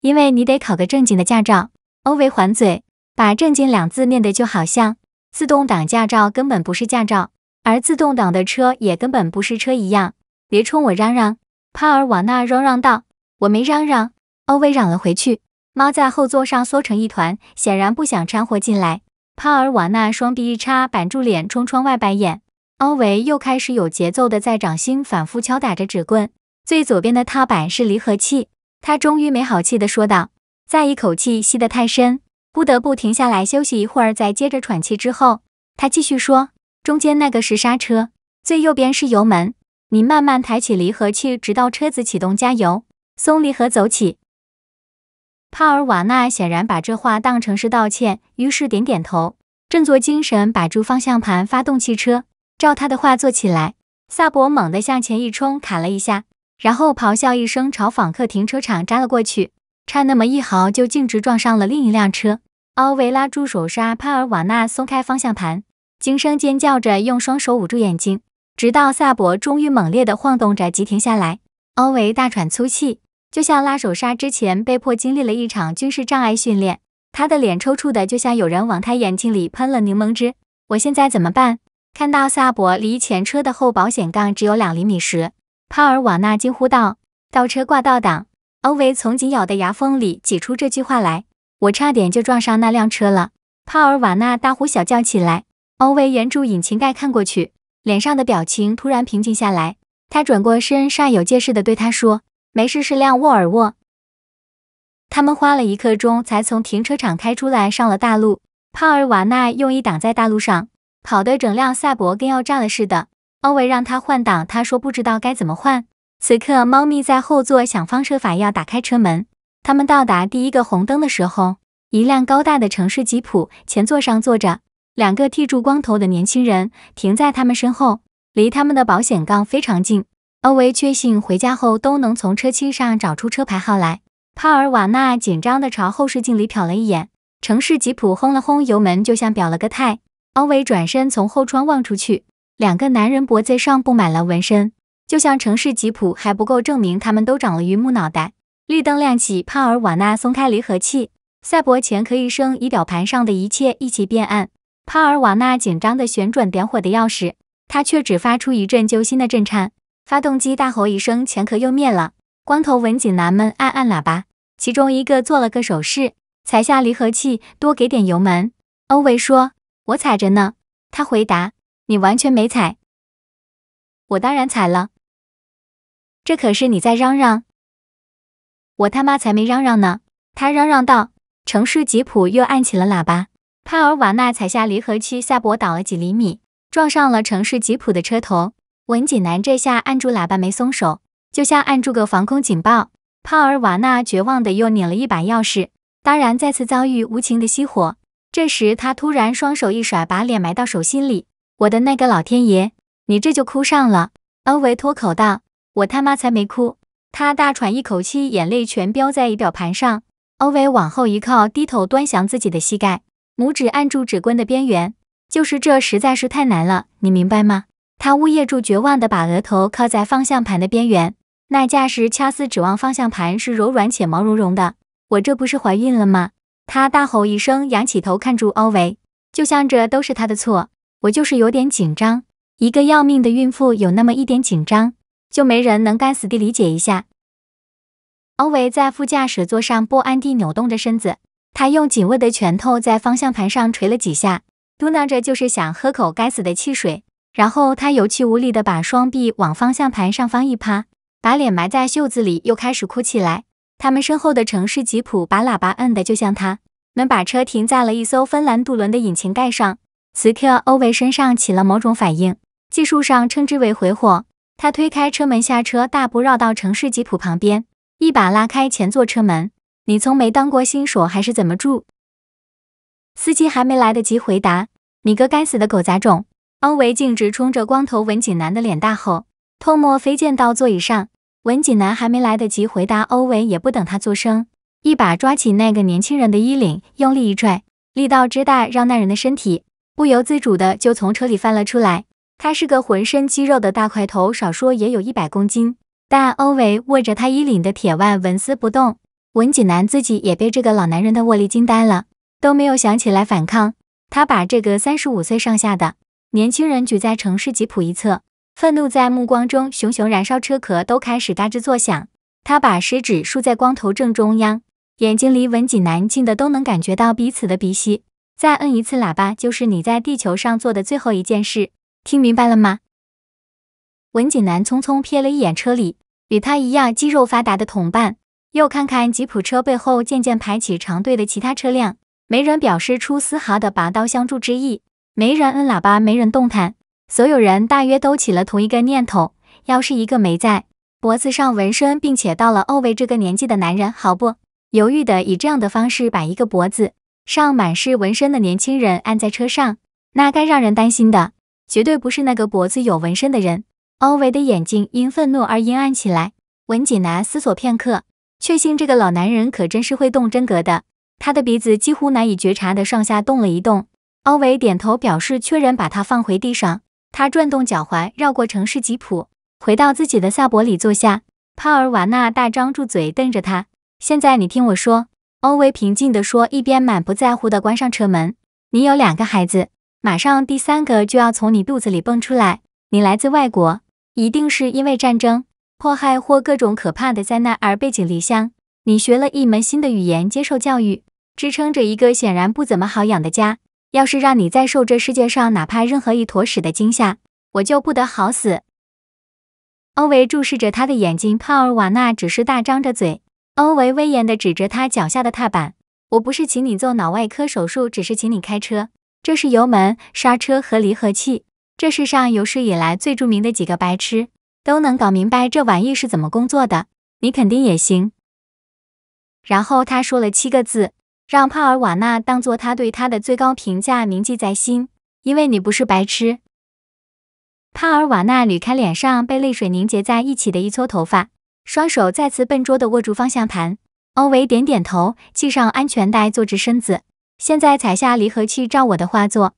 [SPEAKER 1] 因为你得考个正经的驾照。欧维还嘴，把“正经”两字念得就好像自动挡驾照根本不是驾照，而自动挡的车也根本不是车一样。别冲我嚷嚷！帕尔瓦纳嚷嚷道：“我没嚷嚷。”欧维嚷了回去。猫在后座上缩成一团，显然不想掺和进来。帕尔瓦纳双臂一插，板住脸，冲窗外白眼。欧维又开始有节奏的在掌心反复敲打着纸棍。最左边的踏板是离合器，他终于没好气地说道：“再一口气吸得太深，不得不停下来休息一会儿，再接着喘气。”之后，他继续说：“中间那个是刹车，最右边是油门。你慢慢抬起离合器，直到车子启动加油，松离合走起。”帕尔瓦纳显然把这话当成是道歉，于是点点头，振作精神，把住方向盘，发动汽车，照他的话做起来。萨博猛地向前一冲，卡了一下。然后咆哮一声，朝访客停车场扎了过去，差那么一毫就径直撞上了另一辆车。奥维拉住手刹，帕尔瓦纳松开方向盘，惊声尖叫着用双手捂住眼睛，直到萨博终于猛烈地晃动着急停下来。奥维大喘粗气，就像拉手刹之前被迫经历了一场军事障碍训练。他的脸抽搐的就像有人往他眼睛里喷了柠檬汁。我现在怎么办？看到萨博离前车的后保险杠只有两厘米时。帕尔瓦纳惊呼道：“倒车，挂倒挡！”欧维从紧咬的牙缝里挤出这句话来：“我差点就撞上那辆车了。”帕尔瓦纳大呼小叫起来。欧维沿住引擎盖看过去，脸上的表情突然平静下来。他转过身，煞有介事地对他说：“没事，是辆沃尔沃。”他们花了一刻钟才从停车场开出来，上了大路。帕尔瓦纳用一挡在大路上，跑得整辆赛博跟要炸了似的。奥维让他换挡，他说不知道该怎么换。此刻，猫咪在后座想方设法要打开车门。他们到达第一个红灯的时候，一辆高大的城市吉普前座上坐着两个剃住光头的年轻人，停在他们身后，离他们的保险杠非常近。奥维确信回家后都能从车漆上找出车牌号来。帕尔瓦纳紧张地朝后视镜里瞟了一眼，城市吉普轰了轰油门，就像表了个态。奥维转身从后窗望出去。两个男人脖子上布满了纹身，就像城市吉普还不够证明他们都长了榆木脑袋。绿灯亮起，帕尔瓦纳松开离合器，赛博前壳医生仪表盘上的一切一起变暗。帕尔瓦纳紧张地旋转点火的钥匙，他却只发出一阵揪心的震颤。发动机大吼一声，前壳又灭了。光头文颈男们按按喇叭，其中一个做了个手势，踩下离合器，多给点油
[SPEAKER 2] 门。欧维说：“我踩着呢。”他回答。你完全没踩，我当然踩了。这可是你在嚷嚷，我他妈才没嚷嚷呢！他嚷嚷道。城市吉普又按起了喇叭，
[SPEAKER 1] 帕尔瓦纳踩下离合器，下拨倒了几厘米，撞上了城市吉普的车头。文锦南这下按住喇叭没松手，就像按住个防空警报。帕尔瓦纳绝望的又拧了一把钥匙，当然再次遭遇无情的熄火。这时他突然双手一甩，把脸埋到手心里。我的那个老天爷，你这就哭上了！欧维脱口道：“我他妈才没哭！”他大喘一口气，眼泪全飙在仪表盘上。欧维往后一靠，低头端详自己的膝盖，拇指按住指棍的边缘。就是这实在是太难了，你明白吗？他呜咽住，绝望地把额头靠在方向盘的边缘，那架势掐丝指望方向盘是柔软且毛茸茸的。我这不是怀孕了吗？他大吼一声，仰起头看住欧维，就像这都是他的错。我就是有点紧张，一个要命的孕妇有那么一点紧张，就没人能该死地理解一下。欧维在副驾驶座上不安地扭动着身子，他用紧握的拳头在方向盘上捶了几下，嘟囔着就是想喝口该死的汽水。然后他有气无力地把双臂往方向盘上方一趴，把脸埋在袖子里，又开始哭起来。他们身后的城市吉普把喇叭摁得就像他们把车停在了一艘芬兰渡轮的引擎盖上。此刻，欧维身上起了某种反应，技术上称之为回火。他推开车门下车，大步绕到城市吉普旁边，一把拉开前座车门。你从没当过新手还是怎么住？司机还没来得及回答，你个该死的狗杂种！欧维径直冲着光头文锦男的脸大吼，唾沫飞溅到座椅上。文锦男还没来得及回答，欧维也不等他作声，一把抓起那个年轻人的衣领，用力一拽，力道之大让那人的身体。不由自主的就从车里翻了出来。他是个浑身肌肉的大块头，少说也有一百公斤。但欧维握着他衣领的铁腕纹丝不动。文景南自己也被这个老男人的握力惊呆了，都没有想起来反抗。他把这个三十五岁上下的年轻人举在城市吉普一侧，愤怒在目光中熊熊燃烧，车壳都开始嘎吱作响。他把食指竖在光头正中央，眼睛离文景南近的都能感觉到彼此的鼻息。再摁一次喇叭，就是你在地球上做的最后一件事，听明白了吗？文锦南匆匆瞥了一眼车里与他一样肌肉发达的同伴，又看看吉普车背后渐渐排起长队的其他车辆，没人表示出丝毫的拔刀相助之意，没人摁喇叭，没人动弹，所有人大约都起了同一个念头：要是一个没在脖子上纹身并且到了欧维这个年纪的男人，毫不犹豫的以这样的方式摆一个脖子。上满是纹身的年轻人按在车上，那该让人担心的，绝对不是那个脖子有纹身的人。欧维的眼睛因愤怒而阴暗起来。文锦南思索片刻，确信这个老男人可真是会动真格的。他的鼻子几乎难以觉察的上下动了一动。欧维点头表示确认，把他放回地上。他转动脚踝，绕过城市吉普，回到自己的萨博里坐下。帕尔瓦纳大张住嘴，瞪着他。现在你听我说。欧维平静地说，一边满不在乎地关上车门。你有两个孩子，马上第三个就要从你肚子里蹦出来。你来自外国，一定是因为战争迫害或各种可怕的灾难而背井离乡。你学了一门新的语言，接受教育，支撑着一个显然不怎么好养的家。要是让你再受这世界上哪怕任何一坨屎的惊吓，我就不得好死。欧维注视着他的眼睛，帕尔瓦纳只是大张着嘴。欧维威严地指着他脚下的踏板：“我不是请你做脑外科手术，只是请你开车。这是油门、刹车和离合器。这世上有史以来最著名的几个白痴都能搞明白这玩意是怎么工作的，你肯定也行。”然后他说了七个字，让帕尔瓦纳当做他对他的最高评价，铭记在心：“因为你不是白痴。”帕尔瓦纳捋开脸上被泪水凝结在一起的一撮头发。双手再次笨拙地握住方向盘，欧维点点头，系上安全带，坐直身子。现在踩下离合器，照我的话做。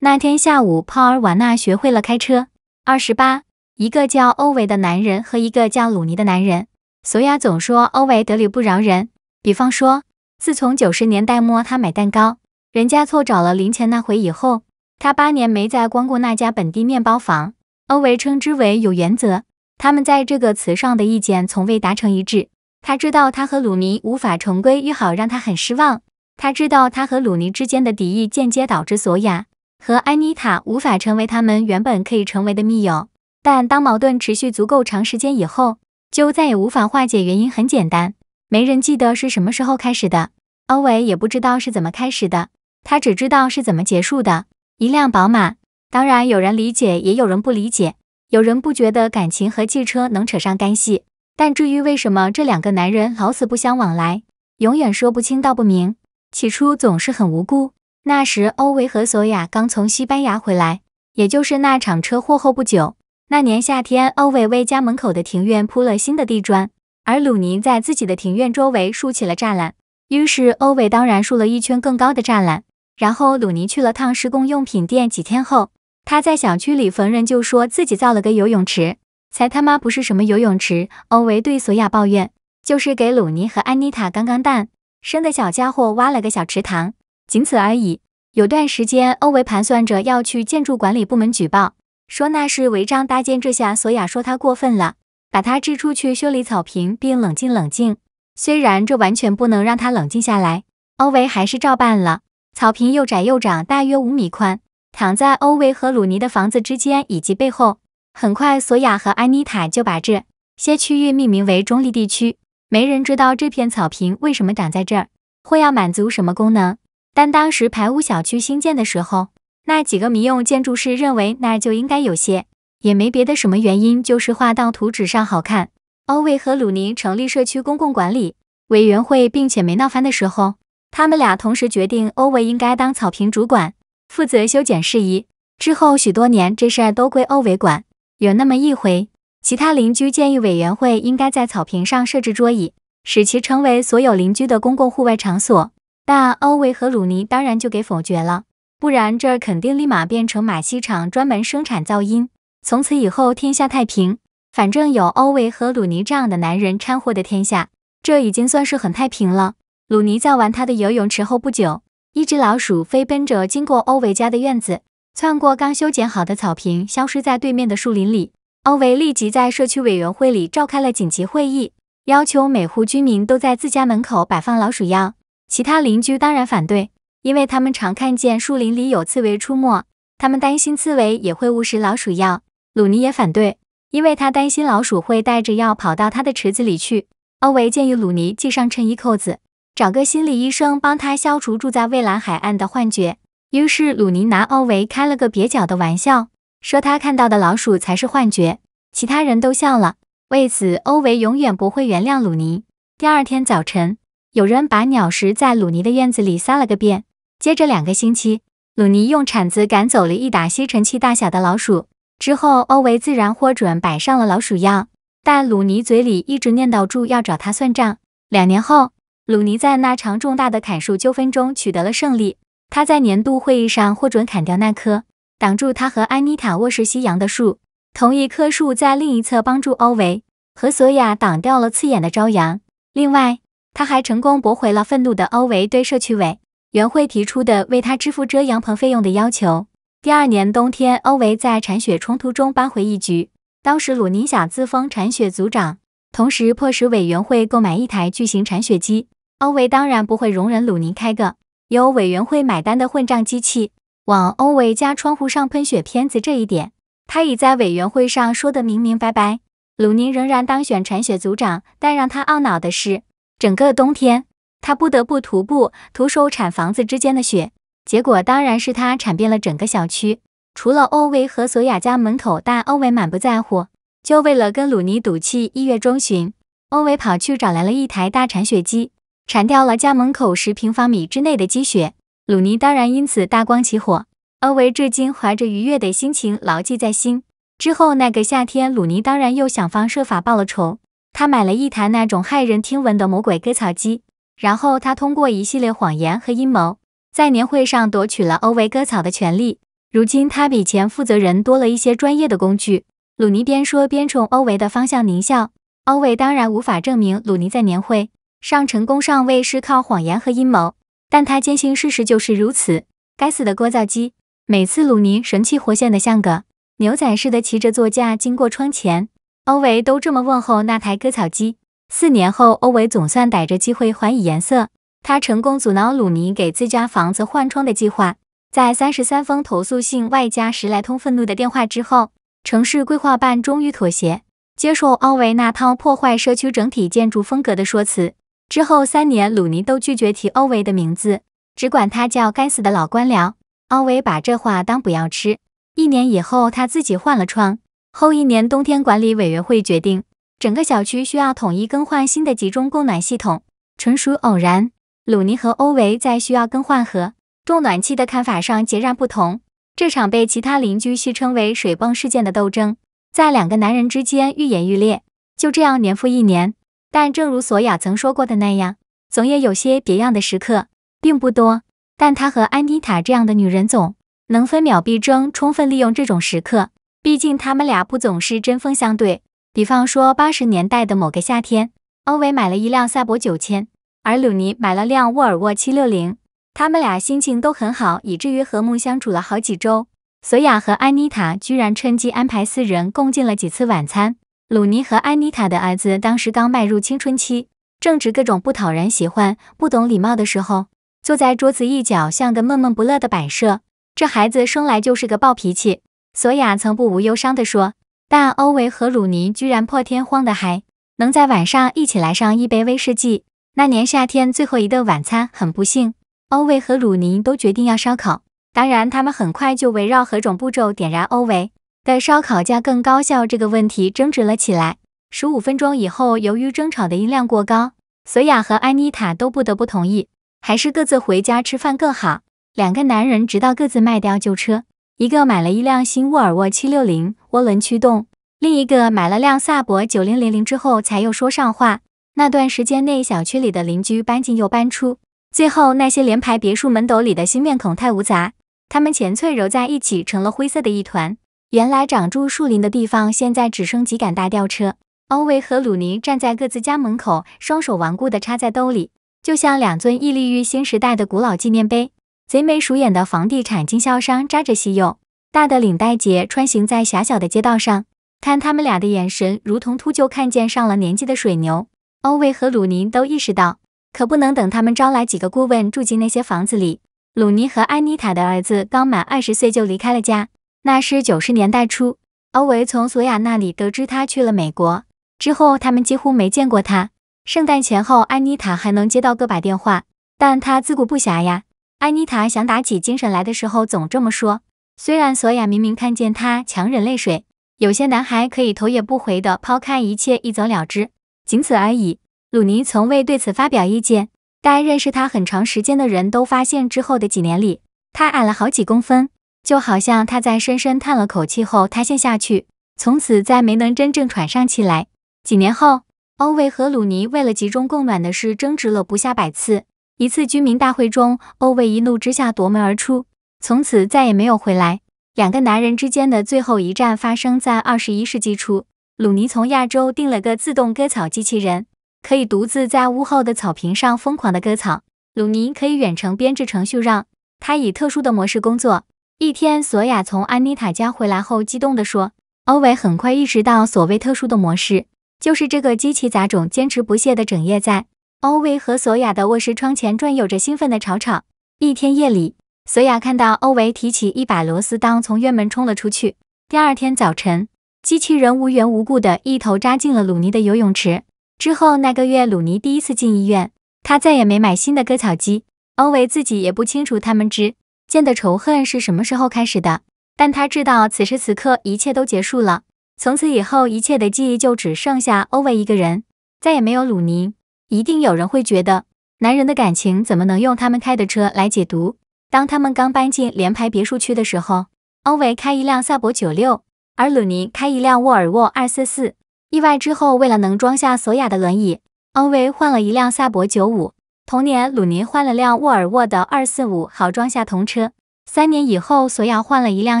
[SPEAKER 1] 那天下午，帕尔瓦纳学会了开车。二十八，一个叫欧维的男人和一个叫鲁尼的男人。索亚总说欧维得理不饶人，比方说，自从九十年代末他买蛋糕，人家错找了零钱那回以后，他八年没再光顾那家本地面包房。欧维称之为有原则。他们在这个词上的意见从未达成一致。他知道他和鲁尼无法重归于好，让他很失望。他知道他和鲁尼之间的敌意间接导致索亚和安妮塔无法成为他们原本可以成为的密友。但当矛盾持续足够长时间以后，就再也无法化解。原因很简单，没人记得是什么时候开始的。欧维也不知道是怎么开始的，他只知道是怎么结束的。一辆宝马。当然，有人理解，也有人不理解。有人不觉得感情和汽车能扯上干系，但至于为什么这两个男人老死不相往来，永远说不清道不明。起初总是很无辜。那时，欧维和索雅刚从西班牙回来，也就是那场车祸后不久。那年夏天，欧维为家门口的庭院铺了新的地砖，而鲁尼在自己的庭院周围竖起了栅栏。于是，欧维当然竖了一圈更高的栅栏。然后，鲁尼去了趟施工用品店。几天后。他在小区里逢人就说自己造了个游泳池，才他妈不是什么游泳池！欧维对索亚抱怨，就是给鲁尼和安妮塔刚刚诞生的小家伙挖了个小池塘，仅此而已。有段时间，欧维盘算着要去建筑管理部门举报，说那是违章搭建。这下索亚说他过分了，把他支出去修理草坪，并冷静冷静。虽然这完全不能让他冷静下来，欧维还是照办了。草坪又窄又长，大约五米宽。躺在欧维和鲁尼的房子之间以及背后，很快索亚和安妮塔就把这些区域命名为中立地区。没人知道这片草坪为什么长在这儿，或要满足什么功能。但当时排污小区新建的时候，那几个民用建筑师认为那就应该有些，也没别的什么原因，就是画到图纸上好看。欧维和鲁尼成立社区公共管理委员会，并且没闹翻的时候，他们俩同时决定欧维应该当草坪主管。负责修剪事宜之后，许多年这事儿都归欧维管。有那么一回，其他邻居建议委员会应该在草坪上设置桌椅，使其成为所有邻居的公共户外场所。但欧维和鲁尼当然就给否决了，不然这儿肯定立马变成马戏场，专门生产噪音。从此以后，天下太平。反正有欧维和鲁尼这样的男人掺和的天下，这已经算是很太平了。鲁尼在玩他的游泳池后不久。一只老鼠飞奔着经过欧维家的院子，窜过刚修剪好的草坪，消失在对面的树林里。欧维立即在社区委员会里召开了紧急会议，要求每户居民都在自家门口摆放老鼠药。其他邻居当然反对，因为他们常看见树林里有刺猬出没，他们担心刺猬也会误食老鼠药。鲁尼也反对，因为他担心老鼠会带着药跑到他的池子里去。欧维建议鲁尼系上衬衣扣子。找个心理医生帮他消除住在蔚蓝海岸的幻觉。于是鲁尼拿欧维开了个蹩脚的玩笑，说他看到的老鼠才是幻觉，其他人都笑了。为此，欧维永远不会原谅鲁尼。第二天早晨，有人把鸟食在鲁尼的院子里撒了个遍。接着两个星期，鲁尼用铲子赶走了一打吸尘器大小的老鼠。之后，欧维自然获准摆上了老鼠药，但鲁尼嘴里一直念叨住要找他算账。两年后。鲁尼在那场重大的砍树纠纷中取得了胜利。他在年度会议上获准砍掉那棵挡住他和安妮塔卧室夕阳的树，同一棵树在另一侧帮助欧维和索亚挡掉了刺眼的朝阳。另外，他还成功驳回了愤怒的欧维对社区委员会提出的为他支付遮阳棚费用的要求。第二年冬天，欧维在铲雪冲突中扳回一局。当时，鲁尼想自封铲雪组长，同时迫使委员会购买一台巨型铲雪机。欧维当然不会容忍鲁尼开个由委员会买单的混账机器往欧维家窗户上喷雪片子，这一点他已在委员会上说得明明白白。鲁尼仍然当选铲雪组长，但让他懊恼的是，整个冬天他不得不徒步徒手铲房子之间的雪，结果当然是他铲遍了整个小区，除了欧维和索雅家门口，但欧维满不在乎。就为了跟鲁尼赌气，一月中旬，欧维跑去找来了一台大铲雪机。铲掉了家门口十平方米之内的积雪，鲁尼当然因此大光起火。欧维至今怀着愉悦的心情牢记在心。之后那个夏天，鲁尼当然又想方设法报了仇。他买了一台那种骇人听闻的魔鬼割草机，然后他通过一系列谎言和阴谋，在年会上夺取了欧维割草的权利。如今他比前负责人多了一些专业的工具。鲁尼边说边冲欧维的方向狞笑。欧维当然无法证明鲁尼在年会。上成功上位是靠谎言和阴谋，但他坚信事实就是如此。该死的聒噪机！每次鲁尼神气活现的像个牛仔似的骑着座驾经过窗前，欧维都这么问候那台割草机。四年后，欧维总算逮着机会还以颜色。他成功阻挠鲁尼给自家房子换窗的计划。在三十三封投诉信外加十来通愤怒的电话之后，城市规划办终于妥协，接受欧维那套破坏社区整体建筑风格的说辞。之后三年，鲁尼都拒绝提欧维的名字，只管他叫“该死的老官僚”。欧维把这话当不要吃。一年以后，他自己换了床。后一年冬天，管理委员会决定整个小区需要统一更换新的集中供暖系统，纯属偶然。鲁尼和欧维在需要更换和重暖气的看法上截然不同。这场被其他邻居戏称为“水泵事件”的斗争，在两个男人之间愈演愈烈。就这样，年复一年。但正如索亚曾说过的那样，总也有些别样的时刻，并不多。但他和安妮塔这样的女人总能分秒必争，充分利用这种时刻。毕竟他们俩不总是针锋相对。比方说，八十年代的某个夏天，欧维买了一辆赛博九千，而鲁尼买了辆沃尔沃七六零。他们俩心情都很好，以至于和睦相处了好几周。索亚和安妮塔居然趁机安排四人共进了几次晚餐。鲁尼和安妮塔的儿子当时刚迈入青春期，正值各种不讨人喜欢、不懂礼貌的时候，坐在桌子一角，像个闷闷不乐的摆设。这孩子生来就是个暴脾气。索亚曾不无忧伤地说：“但欧维和鲁尼居然破天荒的还能在晚上一起来上一杯威士忌。”那年夏天最后一顿晚餐，很不幸，欧维和鲁尼都决定要烧烤。当然，他们很快就围绕何种步骤点燃欧维。的烧烤架更高效这个问题争执了起来。十五分钟以后，由于争吵的音量过高，索亚和安妮塔都不得不同意，还是各自回家吃饭更好。两个男人直到各自卖掉旧车，一个买了一辆新沃尔沃七六零涡轮驱动，另一个买了辆萨博九零零零之后，才又说上话。那段时间内，小区里的邻居搬进又搬出，最后那些联排别墅门斗里的新面孔太无杂，他们前脆揉在一起，成了灰色的一团。原来长住树林的地方，现在只剩几杆大吊车。欧维和鲁尼站在各自家门口，双手顽固地插在兜里，就像两尊屹立于新时代的古老纪念碑。贼眉鼠眼的房地产经销商扎着西柚，大的领带结，穿行在狭小的街道上，看他们俩的眼神如同秃鹫看见上了年纪的水牛。欧维和鲁尼都意识到，可不能等他们招来几个顾问住进那些房子里。鲁尼和安妮塔的儿子刚满二十岁就离开了家。那是九十年代初，欧维从索雅那里得知他去了美国之后，他们几乎没见过他。圣诞前后，安妮塔还能接到个把电话，但他自顾不暇呀。安妮塔想打起精神来的时候，总这么说。虽然索雅明明看见他强忍泪水，有些男孩可以头也不回地抛开一切一走了之，仅此而已。鲁尼从未对此发表意见，但认识他很长时间的人都发现，之后的几年里，他矮了好几公分。就好像他在深深叹了口气后塌陷下去，从此再没能真正喘上气来。几年后，欧维和鲁尼为了集中供暖的事争执了不下百次。一次居民大会中，欧维一怒之下夺门而出，从此再也没有回来。两个男人之间的最后一战发生在二十一世纪初。鲁尼从亚洲订了个自动割草机器人，可以独自在屋后的草坪上疯狂的割草。鲁尼可以远程编制程序，让它以特殊的模式工作。一天，索亚从安妮塔家回来后，激动地说：“欧维很快意识到，所谓特殊的模式，就是这个机器杂种坚持不懈地整夜在欧维和索亚的卧室窗前转悠着，兴奋地吵吵。”一天夜里，索亚看到欧维提起一把螺丝刀，从院门冲了出去。第二天早晨，机器人无缘无故地一头扎进了鲁尼的游泳池。之后那个月，鲁尼第一次进医院，他再也没买新的割草机。欧维自己也不清楚他们之。间的仇恨是什么时候开始的？但他知道此时此刻一切都结束了。从此以后，一切的记忆就只剩下欧维一个人，再也没有鲁尼。一定有人会觉得，男人的感情怎么能用他们开的车来解读？当他们刚搬进联排别墅区的时候，欧维开一辆萨博九六，而鲁尼开一辆沃尔沃二四四。意外之后，为了能装下索雅的轮椅，欧维换了一辆萨博九五。同年，鲁尼换了辆沃尔沃的二四五豪装下童车。三年以后，索亚换了一辆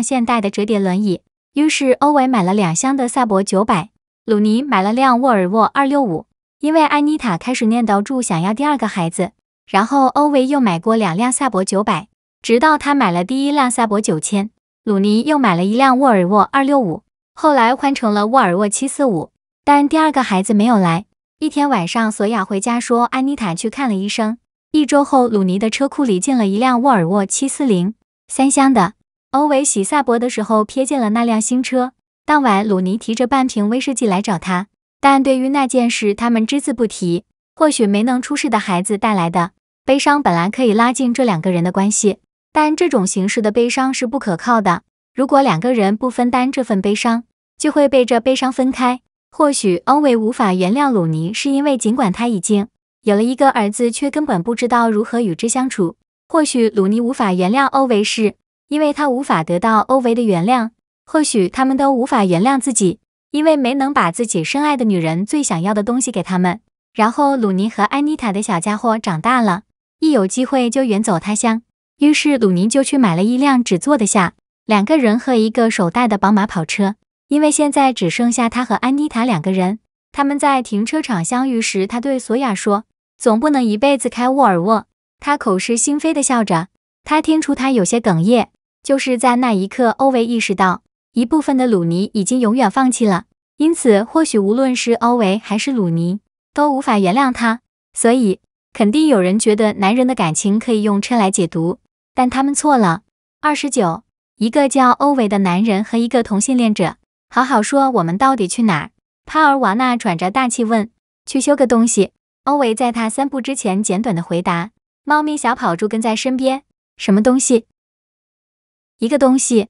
[SPEAKER 1] 现代的折叠轮椅。于是，欧维买了两箱的萨博九百，鲁尼买了辆沃尔沃二六五。因为安妮塔开始念叨住想要第二个孩子，然后欧维又买过两辆萨博九百，直到他买了第一辆萨博九千，鲁尼又买了一辆沃尔沃二六五，后来换成了沃尔沃七四五。但第二个孩子没有来。一天晚上，索亚回家说，安妮塔去看了医生。一周后，鲁尼的车库里进了一辆沃尔沃七四零三厢的。欧维洗萨博的时候瞥见了那辆新车。当晚，鲁尼提着半瓶威士忌来找他，但对于那件事，他们只字不提。或许没能出事的孩子带来的悲伤，本来可以拉近这两个人的关系，但这种形式的悲伤是不可靠的。如果两个人不分担这份悲伤，就会被这悲伤分开。或许欧维无法原谅鲁尼，是因为尽管他已经有了一个儿子，却根本不知道如何与之相处。或许鲁尼无法原谅欧维，是因为他无法得到欧维的原谅。或许他们都无法原谅自己，因为没能把自己深爱的女人最想要的东西给他们。然后鲁尼和安妮塔的小家伙长大了一有机会就远走他乡，于是鲁尼就去买了一辆只坐得下两个人和一个手袋的宝马跑车。因为现在只剩下他和安妮塔两个人。他们在停车场相遇时，他对索亚说：“总不能一辈子开沃尔沃。”他口是心非的笑着。他听出他有些哽咽。就是在那一刻，欧维意识到一部分的鲁尼已经永远放弃了。因此，或许无论是欧维还是鲁尼都无法原谅他。所以，肯定有人觉得男人的感情可以用车来解读，但他们错了。二十九，一个叫欧维的男人和一个同性恋者。好好说，我们到底去哪儿？帕尔瓦纳喘着大气问。去修个东西。欧维在他三步之前简短的回答。猫咪小跑猪跟在身边。什么东西？一个东西。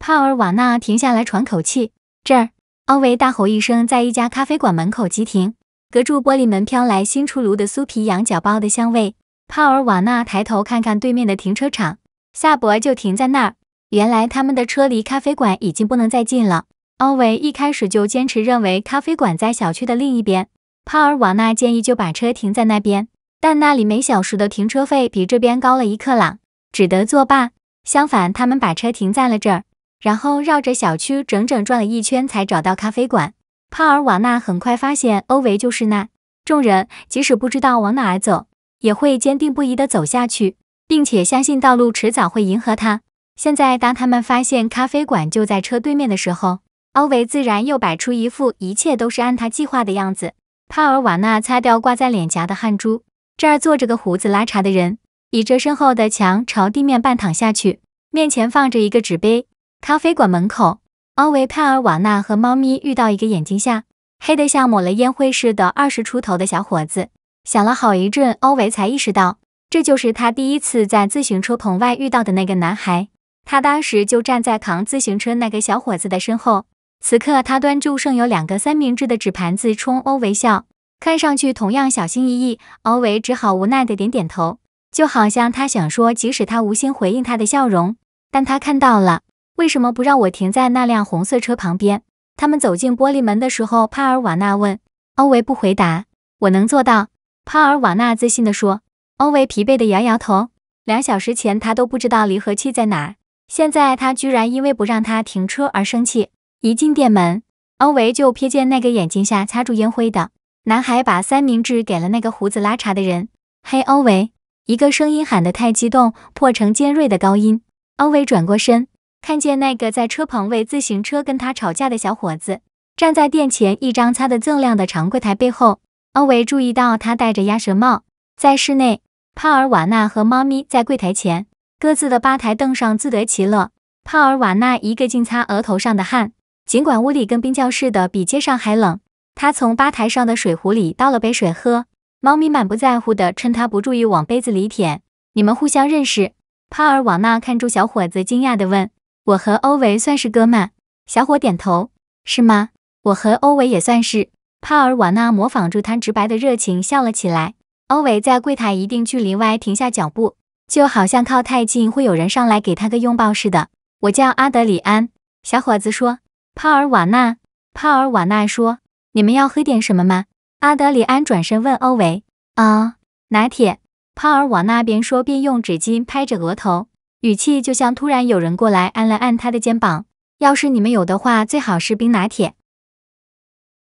[SPEAKER 1] 帕尔瓦纳停下来喘口气。这儿。欧维大吼一声，在一家咖啡馆门口急停。隔住玻璃门飘来新出炉的酥皮羊角包的香味。帕尔瓦纳抬头看看对面的停车场，萨博就停在那儿。原来他们的车离咖啡馆已经不能再近了。欧维一开始就坚持认为咖啡馆在小区的另一边。帕尔瓦纳建议就把车停在那边，但那里每小时的停车费比这边高了一克朗，只得作罢。相反，他们把车停在了这儿，然后绕着小区整整转了一圈才找到咖啡馆。帕尔瓦纳很快发现欧维就是那。众人即使不知道往哪儿走，也会坚定不移地走下去，并且相信道路迟早会迎合他。现在，当他们发现咖啡馆就在车对面的时候，奥维自然又摆出一副一切都是按他计划的样子。帕尔瓦纳擦掉挂在脸颊的汗珠，这儿坐着个胡子拉碴的人，倚着身后的墙朝地面半躺下去，面前放着一个纸杯。咖啡馆门口，奥维、帕尔瓦纳和猫咪遇到一个眼睛下黑得像抹了烟灰似的二十出头的小伙子。想了好一阵，奥维才意识到，这就是他第一次在自行车棚外遇到的那个男孩。他当时就站在扛自行车那个小伙子的身后。此刻，他端住盛有两个三明治的纸盘子冲欧维笑，看上去同样小心翼翼。欧维只好无奈的点点头，就好像他想说，即使他无心回应他的笑容，但他看到了。为什么不让我停在那辆红色车旁边？他们走进玻璃门的时候，帕尔瓦纳问欧维，不回答。我能做到，帕尔瓦纳自信的说。欧维疲惫的摇摇头。两小时前，他都不知道离合器在哪。现在他居然因为不让他停车而生气。一进店门，欧维就瞥见那个眼睛下擦住烟灰的男孩把三明治给了那个胡子拉碴的人。嘿，欧维！一个声音喊得太激动，破成尖锐的高音。欧维转过身，看见那个在车棚为自行车跟他吵架的小伙子站在店前一张擦得锃亮的长柜台背后。欧维注意到他戴着鸭舌帽。在室内，帕尔瓦纳和猫咪在柜台前。各自的吧台凳上自得其乐。帕尔瓦纳一个劲擦额头上的汗，尽管屋里跟冰窖似的，比街上还冷。他从吧台上的水壶里倒了杯水喝。猫咪满不在乎地趁他不注意往杯子里舔。你们互相认识？帕尔瓦纳看住小伙子，惊讶地问：“我和欧维算是哥们？”小伙点头：“是吗？我和欧维也算是。”帕尔瓦纳模仿住他直白的热情笑了起来。欧维在柜台一定距离外停下脚步。就好像靠太近会有人上来给他个拥抱似的。我叫阿德里安，小伙子说。帕尔瓦纳，帕尔瓦纳说，你们要喝点什么吗？阿德里安转身问欧维。啊，拿铁。帕尔瓦纳边说边用纸巾拍着额头，语气就像突然有人过来按了按他的肩膀。要是你们有的话，最好是冰拿铁。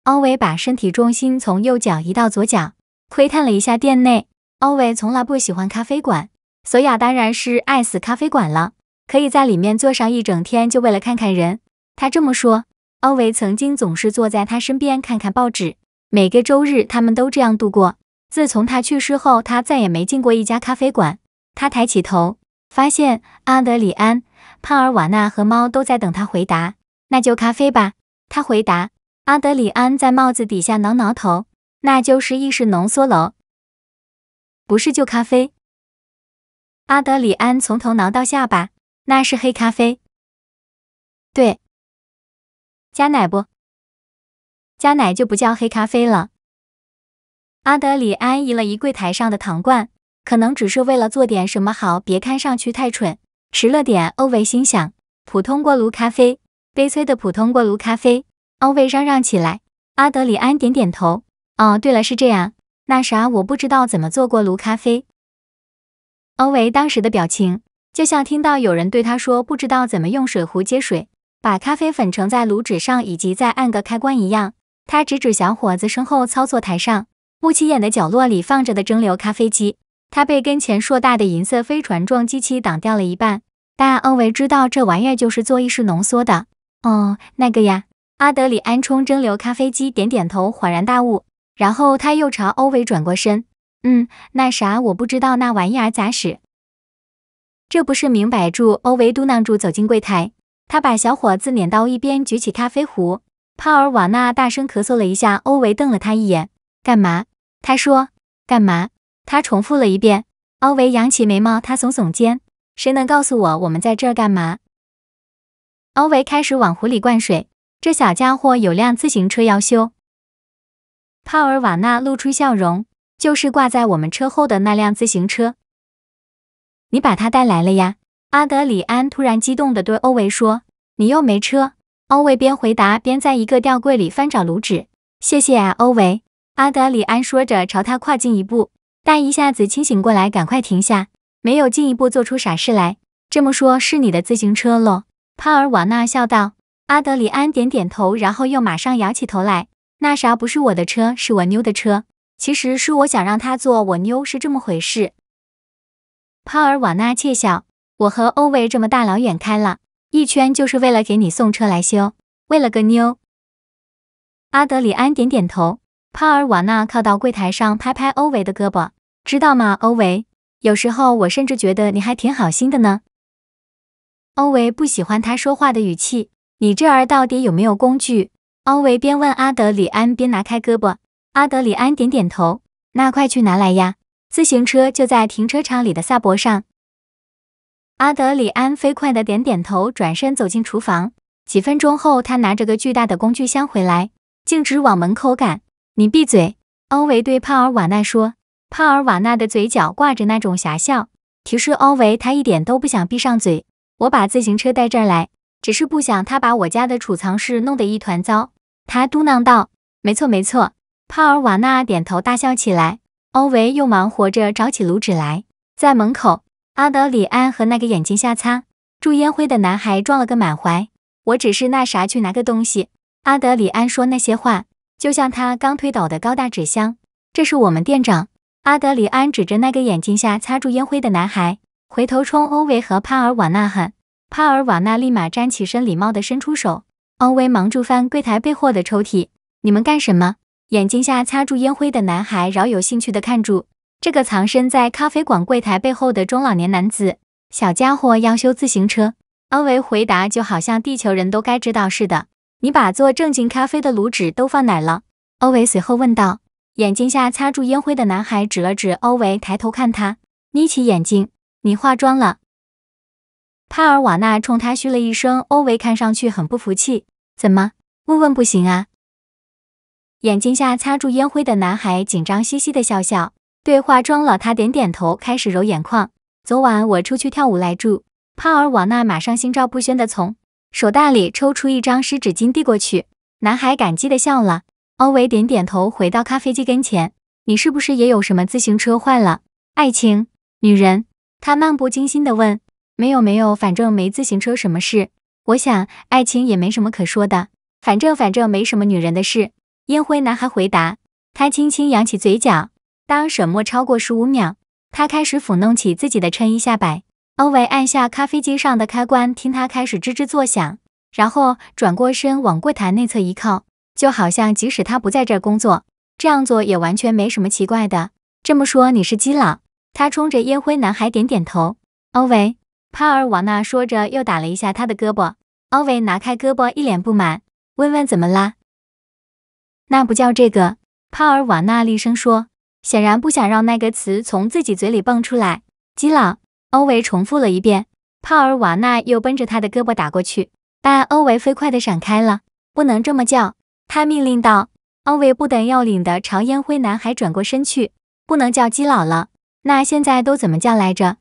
[SPEAKER 1] 欧维把身体重心从右脚移到左脚，窥探了一下店内。欧维从来不喜欢咖啡馆。索亚当然是爱死咖啡馆了，可以在里面坐上一整天，就为了看看人。他这么说。奥维曾经总是坐在他身边看看报纸，每个周日他们都这样度过。自从他去世后，他再也没进过一家咖啡馆。他抬起头，发现阿德里安、帕尔瓦纳和猫都在等他回答。那就咖
[SPEAKER 2] 啡吧。他回答。阿德里安在帽子底下挠挠头。那就是意式浓缩楼，不是就咖啡。阿德里安从头挠到下巴，那是黑咖啡。对，加奶不？加奶就不叫黑咖啡了。
[SPEAKER 1] 阿德里安移了一柜台上的糖罐，可能只是为了做点什么好，别看上去太蠢。迟了点，欧维心想。普通锅炉咖啡，悲催的普通锅炉咖啡，欧维嚷嚷起来。阿德里安点点头。哦，对了，是这样。那啥，我不知道怎么做锅炉咖啡。欧维当时的表情，就像听到有人对他说：“不知道怎么用水壶接水，把咖啡粉盛在炉纸上，以及再按个开关一样。”他指指小伙子身后操作台上不起眼的角落里放着的蒸馏咖啡机。他被跟前硕大的银色飞船撞击器挡掉了一半，但欧维知道这玩意儿就是做意式浓缩的。哦，那个呀，阿德里安冲蒸馏咖啡机，点点头，恍然大悟。然后他又朝欧维转过身。嗯，那啥，我不知道那玩意儿咋使。这不是明摆住？欧维嘟囔住，走进柜台，他把小伙子撵到一边，举起咖啡壶。帕尔瓦纳大声咳嗽了一下，欧维瞪了他一眼：“干嘛？”他说：“干嘛？”他重复了一遍。欧维扬起眉毛，他耸耸肩：“谁能告诉我，我们在这儿干嘛？”欧维开始往壶里灌水。这小家伙有辆自行车要修。帕尔瓦纳露出笑容。就是挂在我们车后的那辆自行车，你把它带来了呀？阿德里安突然激动地对欧维说：“你又没车。”欧维边回答边在一个吊柜里翻找卢纸。谢谢啊，欧维。阿德里安说着朝他跨进一步，但一下子清醒过来，赶快停下，没有进一步做出傻事来。这么说，是你的自行车喽？帕尔瓦纳笑道。阿德里安点点头，然后又马上摇起头来：“那啥，不是我的车，是我妞的车。”其实是我想让他做我妞，是这么回事。帕尔瓦纳窃笑，我和欧维这么大老远开了一圈，就是为了给你送车来修，为了个妞。阿德里安点点头。帕尔瓦纳靠到柜台上，拍拍欧维的胳膊，知道吗，欧维？有时候我甚至觉得你还挺好心的呢。欧维不喜欢他说话的语气。你这儿到底有没有工具？欧维边问阿德里安，边拿开胳膊。阿德里安点点头，那快去拿来呀！自行车就在停车场里的萨博上。阿德里安飞快的点点头，转身走进厨房。几分钟后，他拿着个巨大的工具箱回来，径直往门口赶。你闭嘴！欧维对帕尔瓦纳说。帕尔瓦纳的嘴角挂着那种遐笑，提示欧维他一点都不想闭上嘴。我把自行车带这儿来，只是不想他把我家的储藏室弄得一团糟。他嘟囔道：“没错，没错。”帕尔瓦纳点头大笑起来，欧维又忙活着找起炉纸来。在门口，阿德里安和那个眼睛下擦住烟灰的男孩撞了个满怀。我只是那啥去拿个东西。阿德里安说那些话，就像他刚推倒的高大纸箱。这是我们店长。阿德里安指着那个眼睛下擦住烟灰的男孩，回头冲欧维和帕尔瓦纳喊。帕尔瓦纳立马站起身，礼貌地伸出手。欧维忙住翻柜台备货的抽屉。你们干什么？眼睛下擦住烟灰的男孩饶有兴趣地看住这个藏身在咖啡馆柜台背后的中老年男子。小家伙要修自行车。欧维回答，就好像地球人都该知道似的。你把做正经咖啡的炉纸都放哪了？欧维随后问道。眼睛下擦住烟灰的男孩指了指欧维，抬头看他，眯起眼睛。你化妆了？帕尔瓦纳冲他嘘了一声。欧维看上去很不服气。怎么？问问不行啊？眼睛下擦住烟灰的男孩紧张兮兮地笑笑，对化妆老太点点头，开始揉眼眶。昨晚我出去跳舞来住，帕尔瓦娜马上心照不宣地从手袋里抽出一张湿纸巾递过去。男孩感激地笑了。欧维点点头，回到咖啡机跟前。你是不是也有什么自行车坏了？爱情，女人？他漫不经心地问。没有，没有，反正没自行车什么事。我想爱情也没什么可说的，反正反正没什么女人的事。烟灰男孩回答，他轻轻扬起嘴角。当沉默超过十五秒，他开始抚弄起自己的衬衣下摆。欧维按下咖啡机上的开关，听他开始吱吱作响，然后转过身往柜台内侧一靠，就好像即使他不在这工作，这样做也完全没什么奇怪的。这么说你是基佬？他冲着烟灰男孩点点头。欧维，帕尔瓦纳说着又打了一下他的胳膊。欧维拿开胳膊，一脸不满，问问怎么啦？那不叫这个，帕尔瓦纳厉声说，显然不想让那个词从自己嘴里蹦出来。基佬，欧维重复了一遍。帕尔瓦纳又奔着他的胳膊打过去，但欧维飞快的闪开了。不能这么叫，他命令道。欧维不等要领的朝烟灰男孩转过身去。不能叫基佬了，那现在都怎么叫来着？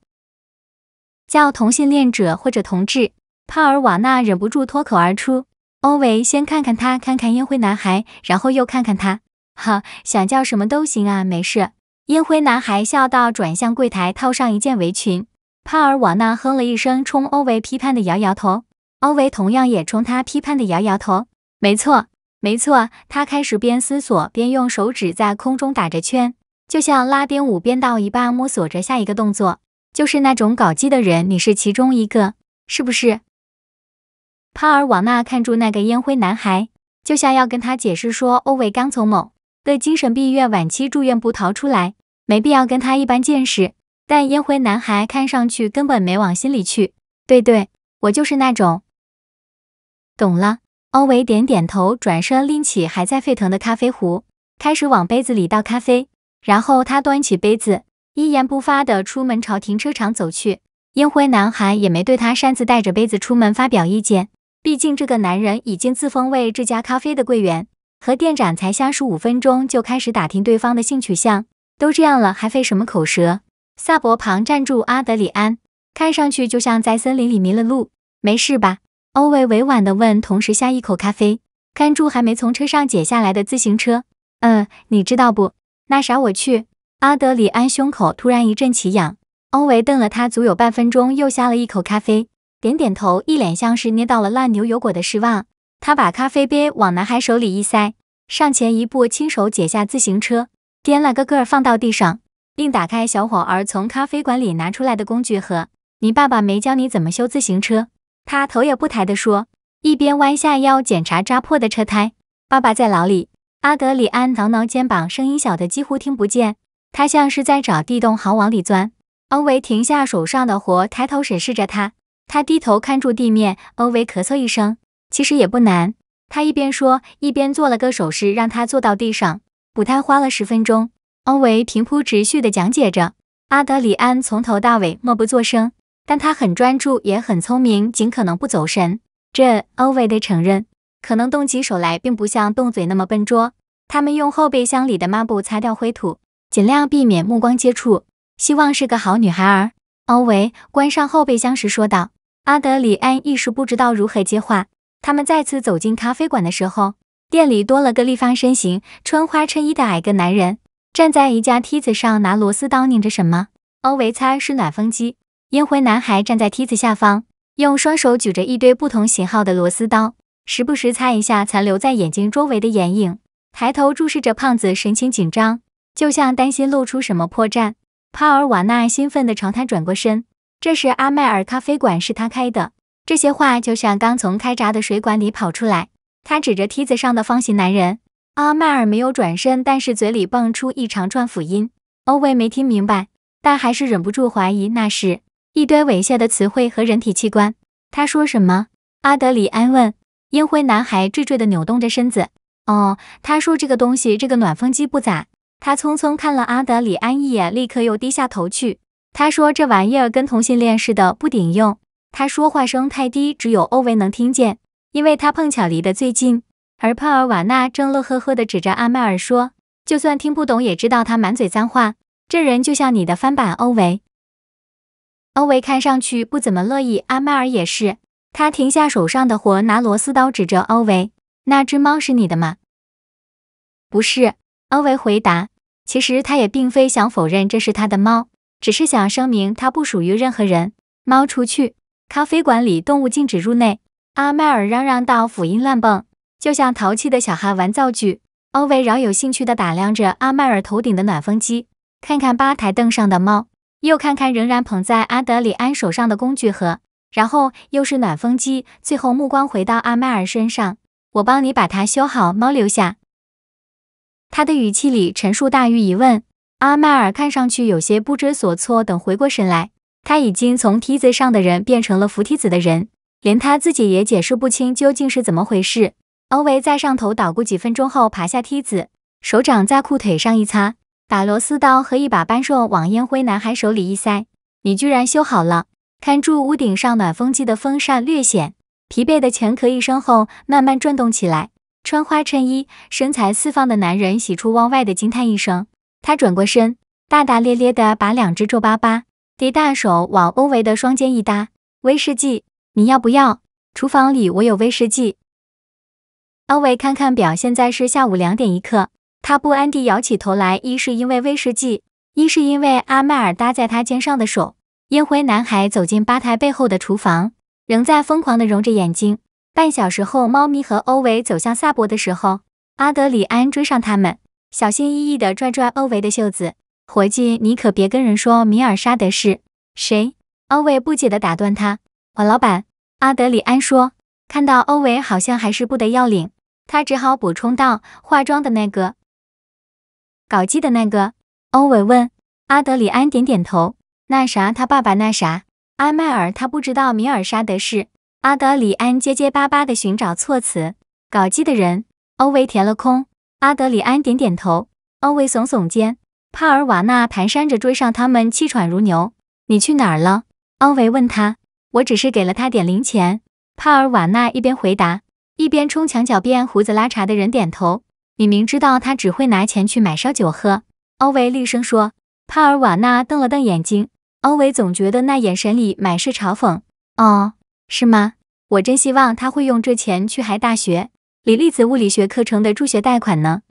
[SPEAKER 1] 叫同性恋者或者同志。帕尔瓦纳忍不住脱口而出。欧维先看看他，看看烟灰男孩，然后又看看他。哈，想叫什么都行啊，没事。烟灰男孩笑道，转向柜台，套上一件围裙。帕尔瓦纳哼了一声，冲欧维批判地摇摇头。欧维同样也冲他批判地摇摇头。没错，没错。他开始边思索边用手指在空中打着圈，就像拉丁舞编到一半，摸索着下一个动作。就是那种搞基的人，你是其中一个，是不是？帕尔瓦娜看住那个烟灰男孩，就像要跟他解释说，欧维刚从某个精神病院晚期住院部逃出来，没必要跟他一般见识。但烟灰男孩看上去根本没往心里去。对，对我就是那种。懂了，欧维点点头，转身拎起还在沸腾的咖啡壶，开始往杯子里倒咖啡。然后他端起杯子，一言不发地出门朝停车场走去。烟灰男孩也没对他擅自带着杯子出门发表意见。毕竟这个男人已经自封为这家咖啡的柜员和店长，才相识五分钟就开始打听对方的性取向，都这样了还费什么口舌？萨博旁站住阿德里安，看上去就像在森林里迷了路。没事吧？欧维委婉地问，同时下一口咖啡，看住还没从车上解下来的自行车。嗯，你知道不？那啥，我去。阿德里安胸口突然一阵奇痒，欧维瞪了他足有半分钟，又下了一口咖啡。点点头，一脸像是捏到了烂牛油果的失望。他把咖啡杯往男孩手里一塞，上前一步，亲手解下自行车，掂了个个放到地上，并打开小伙儿从咖啡馆里拿出来的工具盒。你爸爸没教你怎么修自行车？他头也不抬地说，一边弯下腰检查扎破的车胎。爸爸在牢里。阿德里安挠挠肩膀，声音小的几乎听不见，他像是在找地洞好往里钻。欧维停下手上的活，抬头审视着他。他低头看住地面，欧维咳嗽一声，其实也不难。他一边说，一边做了个手势，让他坐到地上。补胎花了十分钟，欧维平铺直叙地讲解着。阿德里安从头到尾默不作声，但他很专注，也很聪明，尽可能不走神。这欧维得承认，可能动起手来并不像动嘴那么笨拙。他们用后备箱里的抹布擦掉灰土，尽量避免目光接触，希望是个好女孩儿。欧维关上后备箱时说道。阿德里安一时不知道如何接话。他们再次走进咖啡馆的时候，店里多了个立方身形、穿花衬衣的矮个男人，站在一架梯子上拿螺丝刀拧着什么。欧维猜是暖风机。烟灰男孩站在梯子下方，用双手举着一堆不同型号的螺丝刀，时不时擦一下残留在眼睛周围的眼影，抬头注视着胖子，神情紧张，就像担心露出什么破绽。帕尔瓦纳兴奋地朝他转过身。这时阿麦尔咖啡馆，是他开的。这些话就像刚从开闸的水管里跑出来。他指着梯子上的方形男人。阿麦尔没有转身，但是嘴里蹦出一长串辅音。欧维没听明白，但还是忍不住怀疑那是一堆猥亵的词汇和人体器官。他说什么？阿德里安问。烟灰男孩惴惴地扭动着身子。哦，他说这个东西，这个暖风机不咋。他匆匆看了阿德里安一眼，立刻又低下头去。他说：“这玩意儿跟同性恋似的，不顶用。”他说话声太低，只有欧维能听见，因为他碰巧离得最近。而帕尔瓦纳正乐呵呵地指着阿麦尔说：“就算听不懂，也知道他满嘴脏话。这人就像你的翻版。”欧维。欧维看上去不怎么乐意，阿麦尔也是。他停下手上的活，拿螺丝刀指着欧维：“那只猫是你的吗？”“不是。”欧维回答。其实他也并非想否认这是他的猫。只是想声明，它不属于任何人。猫出去！咖啡馆里，动物禁止入内。阿麦尔嚷嚷道，辅音乱蹦，就像淘气的小孩玩造句。欧维饶有兴趣地打量着阿麦尔头顶的暖风机，看看吧台凳上的猫，又看看仍然捧在阿德里安手上的工具盒，然后又是暖风机，最后目光回到阿麦尔身上。我帮你把它修好，猫留下。他的语气里陈述大于疑问。阿迈尔看上去有些不知所措，等回过神来，他已经从梯子上的人变成了扶梯子的人，连他自己也解释不清究竟是怎么回事。欧维在上头捣鼓几分钟后，爬下梯子，手掌在裤腿上一擦，把螺丝刀和一把扳手往烟灰男孩手里一塞：“你居然修好了！”看住屋顶上暖风机的风扇，略显疲惫的前咳一声后，慢慢转动起来。穿花衬衣、身材四方的男人喜出望外的惊叹一声。他转过身，大大咧咧地把两只皱巴巴的大手往欧维的双肩一搭。威士忌，你要不要？厨房里我有威士忌。欧维看看表，现在是下午两点一刻。他不安地摇起头来，一是因为威士忌，一是因为阿麦尔搭在他肩上的手。烟灰男孩走进吧台背后的厨房，仍在疯狂地揉着眼睛。半小时后，猫咪和欧维走向萨博的时候，阿德里安追上他们。小心翼翼地拽拽欧维的袖子，伙计，你可别跟人说米尔沙德的事。谁？欧维不解地打断他。我老板阿德里安说，看到欧维好像还是不得要领，他只好补充道：化妆的那个，搞基的那个。欧维问阿德里安，点点头。那啥，他爸爸那啥阿迈尔，他不知道米尔沙德是。阿德里安结结巴巴地寻找措辞，搞基的人。欧维填了空。阿德里安点点头，欧维耸耸肩。帕尔瓦纳蹒跚着追上他们，气喘如牛。“你去哪儿了？”欧维问他。“我只是给了他点零钱。”帕尔瓦纳一边回答，一边冲墙角边胡子拉碴的人点头。“你明知道他只会拿钱去买烧酒喝。”欧维厉声说。帕尔瓦纳瞪了瞪眼睛。欧维总觉得那眼神里满是嘲讽。“哦，是吗？我真希望他会用这钱去还大学。”粒子物理学课程的助学贷款呢？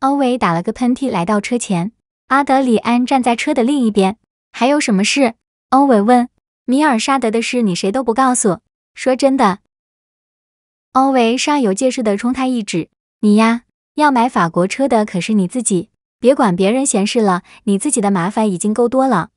[SPEAKER 1] 欧维打了个喷嚏，来到车前。阿德里安站在车的另一边。还有什么事？欧维问。米尔沙德的事，你谁都不告诉。说真的，欧维煞有介事地冲他一指：“你呀，要买法国车的可是你自己，别管别人闲事了。你自己的麻烦已经够多了。”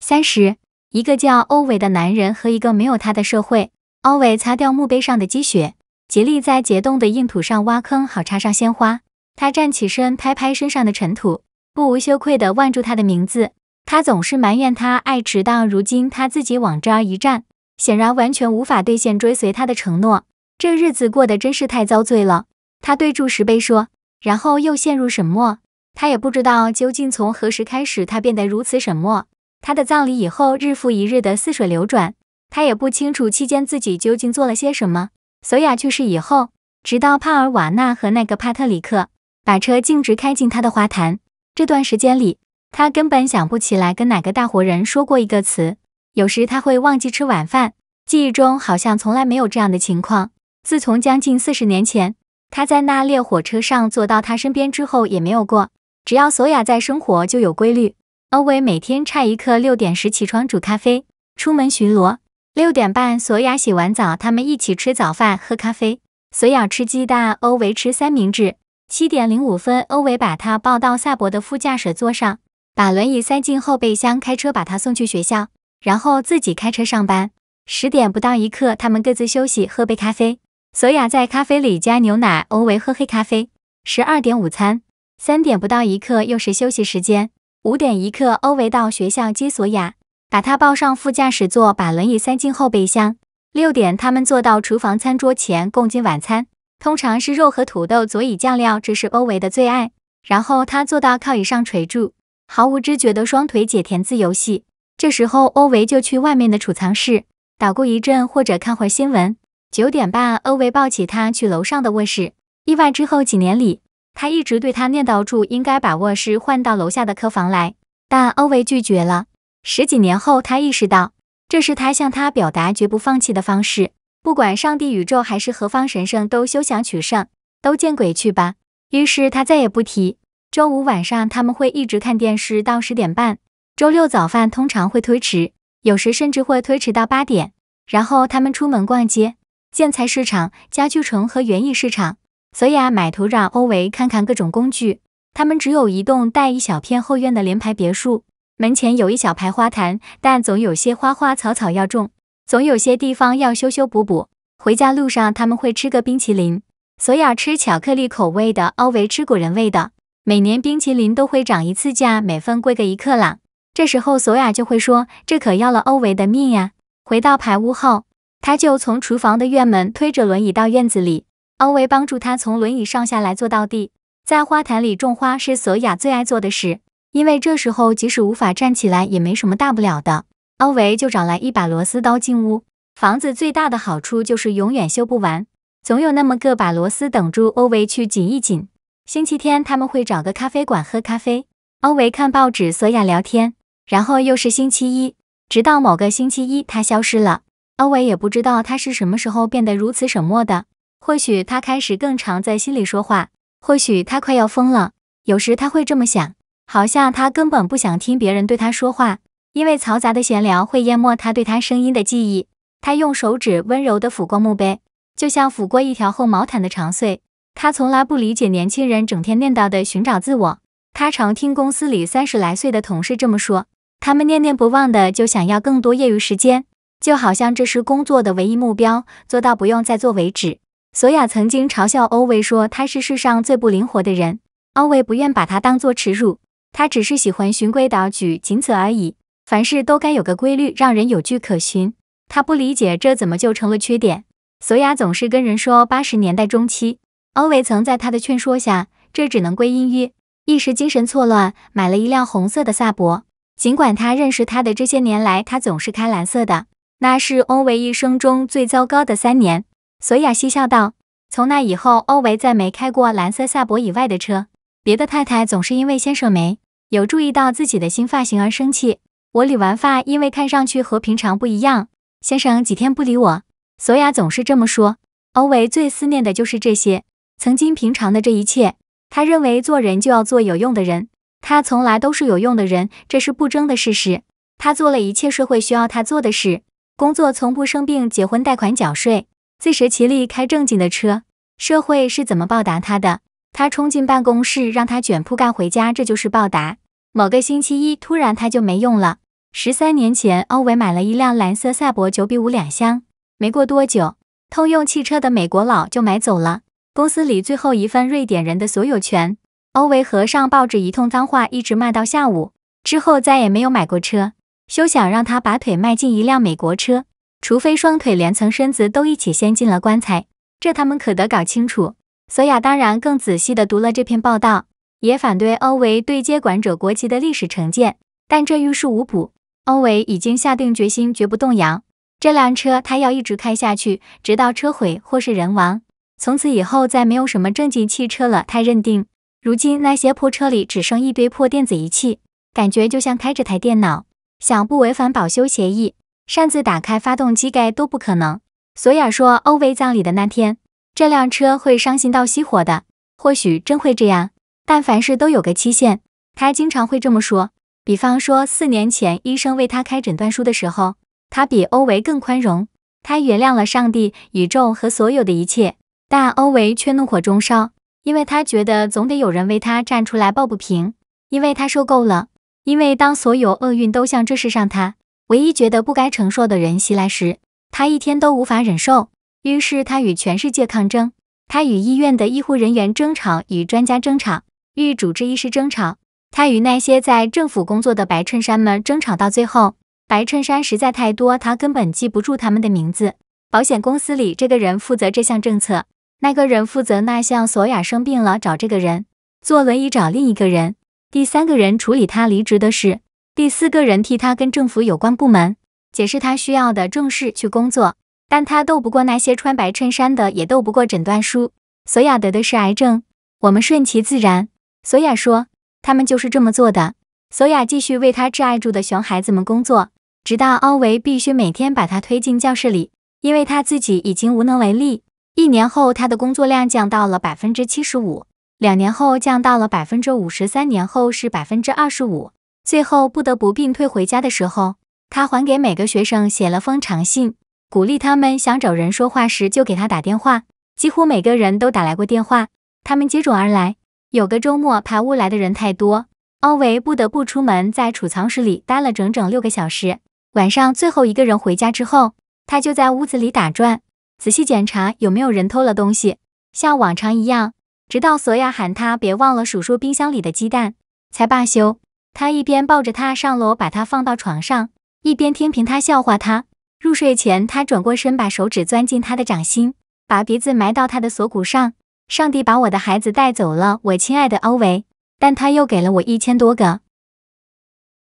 [SPEAKER 1] 三十，一个叫欧维的男人和一个没有他的社会。奥维擦掉墓碑上的积雪，竭力在解冻的硬土上挖坑，好插上鲜花。他站起身，拍拍身上的尘土，不无羞愧地望住他的名字。他总是埋怨他爱迟到，如今他自己往这儿一站，显然完全无法兑现追随他的承诺。这日子过得真是太遭罪了。他对住石碑说，然后又陷入沉默。他也不知道究竟从何时开始，他变得如此沉默。他的葬礼以后，日复一日的似水流转。他也不清楚期间自己究竟做了些什么。索亚去世以后，直到帕尔瓦纳和那个帕特里克把车径直开进他的花坛，这段时间里，他根本想不起来跟哪个大活人说过一个词。有时他会忘记吃晚饭，记忆中好像从来没有这样的情况。自从将近四十年前他在那列火车上坐到他身边之后也没有过。只要索亚在生活就有规律，欧维每天差一刻六点时起床煮咖啡，出门巡逻。六点半，索雅洗完澡，他们一起吃早饭，喝咖啡。索雅吃鸡蛋，欧维吃三明治。七点零五分，欧维把他抱到萨博的副驾驶座上，把轮椅塞进后备箱，开车把他送去学校，然后自己开车上班。十点不到一刻，他们各自休息，喝杯咖啡。索雅在咖啡里加牛奶，欧维喝黑咖啡。十二点午餐。三点不到一刻，又是休息时间。五点一刻，欧维到学校接索雅。把他抱上副驾驶座，把轮椅塞进后备箱。六点，他们坐到厨房餐桌前共进晚餐，通常是肉和土豆佐以酱料，这是欧维的最爱。然后他坐到靠椅上垂住，毫无知觉的双腿解填字游戏。这时候欧维就去外面的储藏室捣鼓一阵，或者看会新闻。九点半，欧维抱起他去楼上的卧室。意外之后几年里，他一直对他念叨住应该把卧室换到楼下的客房来，但欧维拒绝了。十几年后，他意识到，这是他向他表达绝不放弃的方式。不管上帝、宇宙还是何方神圣，都休想取胜，都见鬼去吧！于是他再也不提。周五晚上，他们会一直看电视到十点半。周六早饭通常会推迟，有时甚至会推迟到八点。然后他们出门逛街，建材市场、家具城和园艺市场。所以啊，买土壤、欧维看看各种工具。他们只有一栋带一小片后院的联排别墅。门前有一小排花坛，但总有些花花草草要种，总有些地方要修修补补。回家路上，他们会吃个冰淇淋。索亚吃巧克力口味的，欧维吃果仁味的。每年冰淇淋都会涨一次价，每份贵个一克朗。这时候，索亚就会说：“这可要了欧维的命呀！”回到排屋后，他就从厨房的院门推着轮椅到院子里。欧维帮助他从轮椅上下来，坐到地。在花坛里种花是索亚最爱做的事。因为这时候即使无法站起来也没什么大不了的。欧维就找来一把螺丝刀进屋。房子最大的好处就是永远修不完，总有那么个把螺丝等住欧维去紧一紧。星期天他们会找个咖啡馆喝咖啡，欧维看报纸，索雅聊天，然后又是星期一，直到某个星期一他消失了。欧维也不知道他是什么时候变得如此沉默的。或许他开始更常在心里说话，或许他快要疯了。有时他会这么想。好像他根本不想听别人对他说话，因为嘈杂的闲聊会淹没他对他声音的记忆。他用手指温柔地抚过墓碑，就像抚过一条厚毛毯的长穗。他从来不理解年轻人整天念叨的寻找自我。他常听公司里三十来岁的同事这么说，他们念念不忘的就想要更多业余时间，就好像这是工作的唯一目标，做到不用再做为止。索亚曾经嘲笑欧维说他是世上最不灵活的人，欧维不愿把他当做耻辱。他只是喜欢循规蹈矩，仅此而已。凡事都该有个规律，让人有据可循。他不理解，这怎么就成了缺点？索亚总是跟人说，八十年代中期，欧维曾在他的劝说下，这只能归因于一时精神错乱，买了一辆红色的萨博。尽管他认识他的这些年来，他总是开蓝色的。那是欧维一生中最糟糕的三年。索亚嬉笑道，从那以后，欧维再没开过蓝色萨博以外的车。别的太太总是因为先生没有注意到自己的新发型而生气。我理完发，因为看上去和平常不一样，先生几天不理我，索雅总是这么说。欧维最思念的就是这些曾经平常的这一切。他认为做人就要做有用的人，他从来都是有用的人，这是不争的事实。他做了一切社会需要他做的事，工作从不生病，结婚贷款缴税，自食其力，开正经的车。社会是怎么报答他的？他冲进办公室，让他卷铺盖回家，这就是报答。某个星期一，突然他就没用了。十三年前，欧维买了一辆蓝色赛博九比五两厢，没过多久，通用汽车的美国佬就买走了公司里最后一份瑞典人的所有权。欧维和尚抱着一通脏话，一直骂到下午，之后再也没有买过车。休想让他把腿迈进一辆美国车，除非双腿连层身子都一起先进了棺材。这他们可得搞清楚。索亚当然更仔细地读了这篇报道，也反对欧维对接管者国籍的历史成见，但这于事无补。欧维已经下定决心，绝不动摇。这辆车他要一直开下去，直到车毁或是人亡。从此以后，再没有什么正经汽车了。他认定，如今那些破车里只剩一堆破电子仪器，感觉就像开着台电脑。想不违反保修协议，擅自打开发动机盖都不可能。索亚说，欧维葬礼的那天。这辆车会伤心到熄火的，或许真会这样。但凡事都有个期限。他经常会这么说，比方说，四年前医生为他开诊断书的时候，他比欧维更宽容，他原谅了上帝、宇宙和所有的一切。但欧维却怒火中烧，因为他觉得总得有人为他站出来抱不平，因为他受够了。因为当所有厄运都向这世上他唯一觉得不该承受的人袭来时，他一天都无法忍受。于是他与全世界抗争，他与医院的医护人员争吵，与专家争吵，与主治医师争吵，他与那些在政府工作的白衬衫们争吵。到最后，白衬衫实在太多，他根本记不住他们的名字。保险公司里，这个人负责这项政策，那个人负责那项。索雅生病了，找这个人，坐轮椅找另一个人，第三个人处理他离职的事，第四个人替他跟政府有关部门解释他需要的正式去工作。但他斗不过那些穿白衬衫的，也斗不过诊断书。索亚得的是癌症，我们顺其自然。索亚说：“他们就是这么做的。”索亚继续为他挚爱住的熊孩子们工作，直到奥维必须每天把他推进教室里，因为他自己已经无能为力。一年后，他的工作量降到了百分之七十五；两年后降到了百分之五十三；年后是百分之二十五。最后不得不病退回家的时候，他还给每个学生写了封长信。鼓励他们想找人说话时就给他打电话，几乎每个人都打来过电话，他们接踵而来。有个周末，排屋来的人太多，奥维不得不出门，在储藏室里待了整整六个小时。晚上最后一个人回家之后，他就在屋子里打转，仔细检查有没有人偷了东西，像往常一样，直到索亚喊他别忘了数数冰箱里的鸡蛋才罢休。他一边抱着他上楼把他放到床上，一边听凭他笑话他。入睡前，他转过身，把手指钻进他的掌心，把鼻子埋到他的锁骨上。上帝把我的孩子带走了，我亲爱的欧维，但他又给了我一千多个。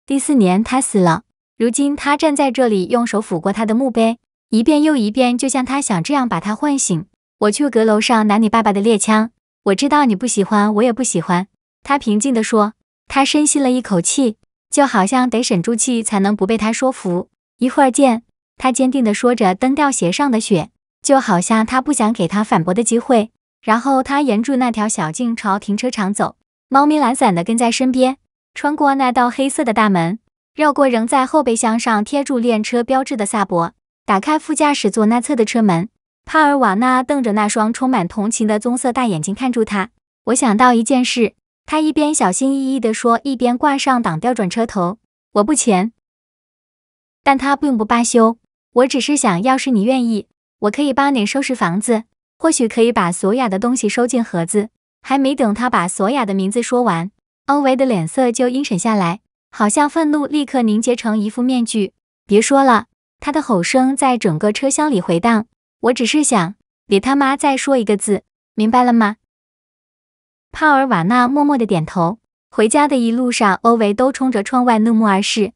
[SPEAKER 1] 第四年，他死了。如今，他站在这里，用手抚过他的墓碑，一遍又一遍，就像他想这样把他唤醒。我去阁楼上拿你爸爸的猎枪。我知道你不喜欢，我也不喜欢。他平静地说。他深吸了一口气，就好像得沉住气才能不被他说服。一会儿见。他坚定地说着，蹬掉鞋上的雪，就好像他不想给他反驳的机会。然后他沿着那条小径朝停车场走，猫咪懒散地跟在身边，穿过那道黑色的大门，绕过仍在后备箱上贴住练车标志的萨博，打开副驾驶座那侧的车门。帕尔瓦纳瞪着那双充满同情的棕色大眼睛看住他。我想到一件事，他一边小心翼翼地说，一边挂上挡，调转车头。我不前，但他并不罢休。我只是想，要是你愿意，我可以帮你收拾房子，或许可以把索雅的东西收进盒子。还没等他把索雅的名字说完，欧维的脸色就阴沉下来，好像愤怒立刻凝结成一副面具。别说了，他的吼声在整个车厢里回荡。我只是想，别他妈再说一
[SPEAKER 2] 个字，明白了吗？帕尔瓦纳默默的点头。回家的一路上，欧维都冲着窗外怒目而视。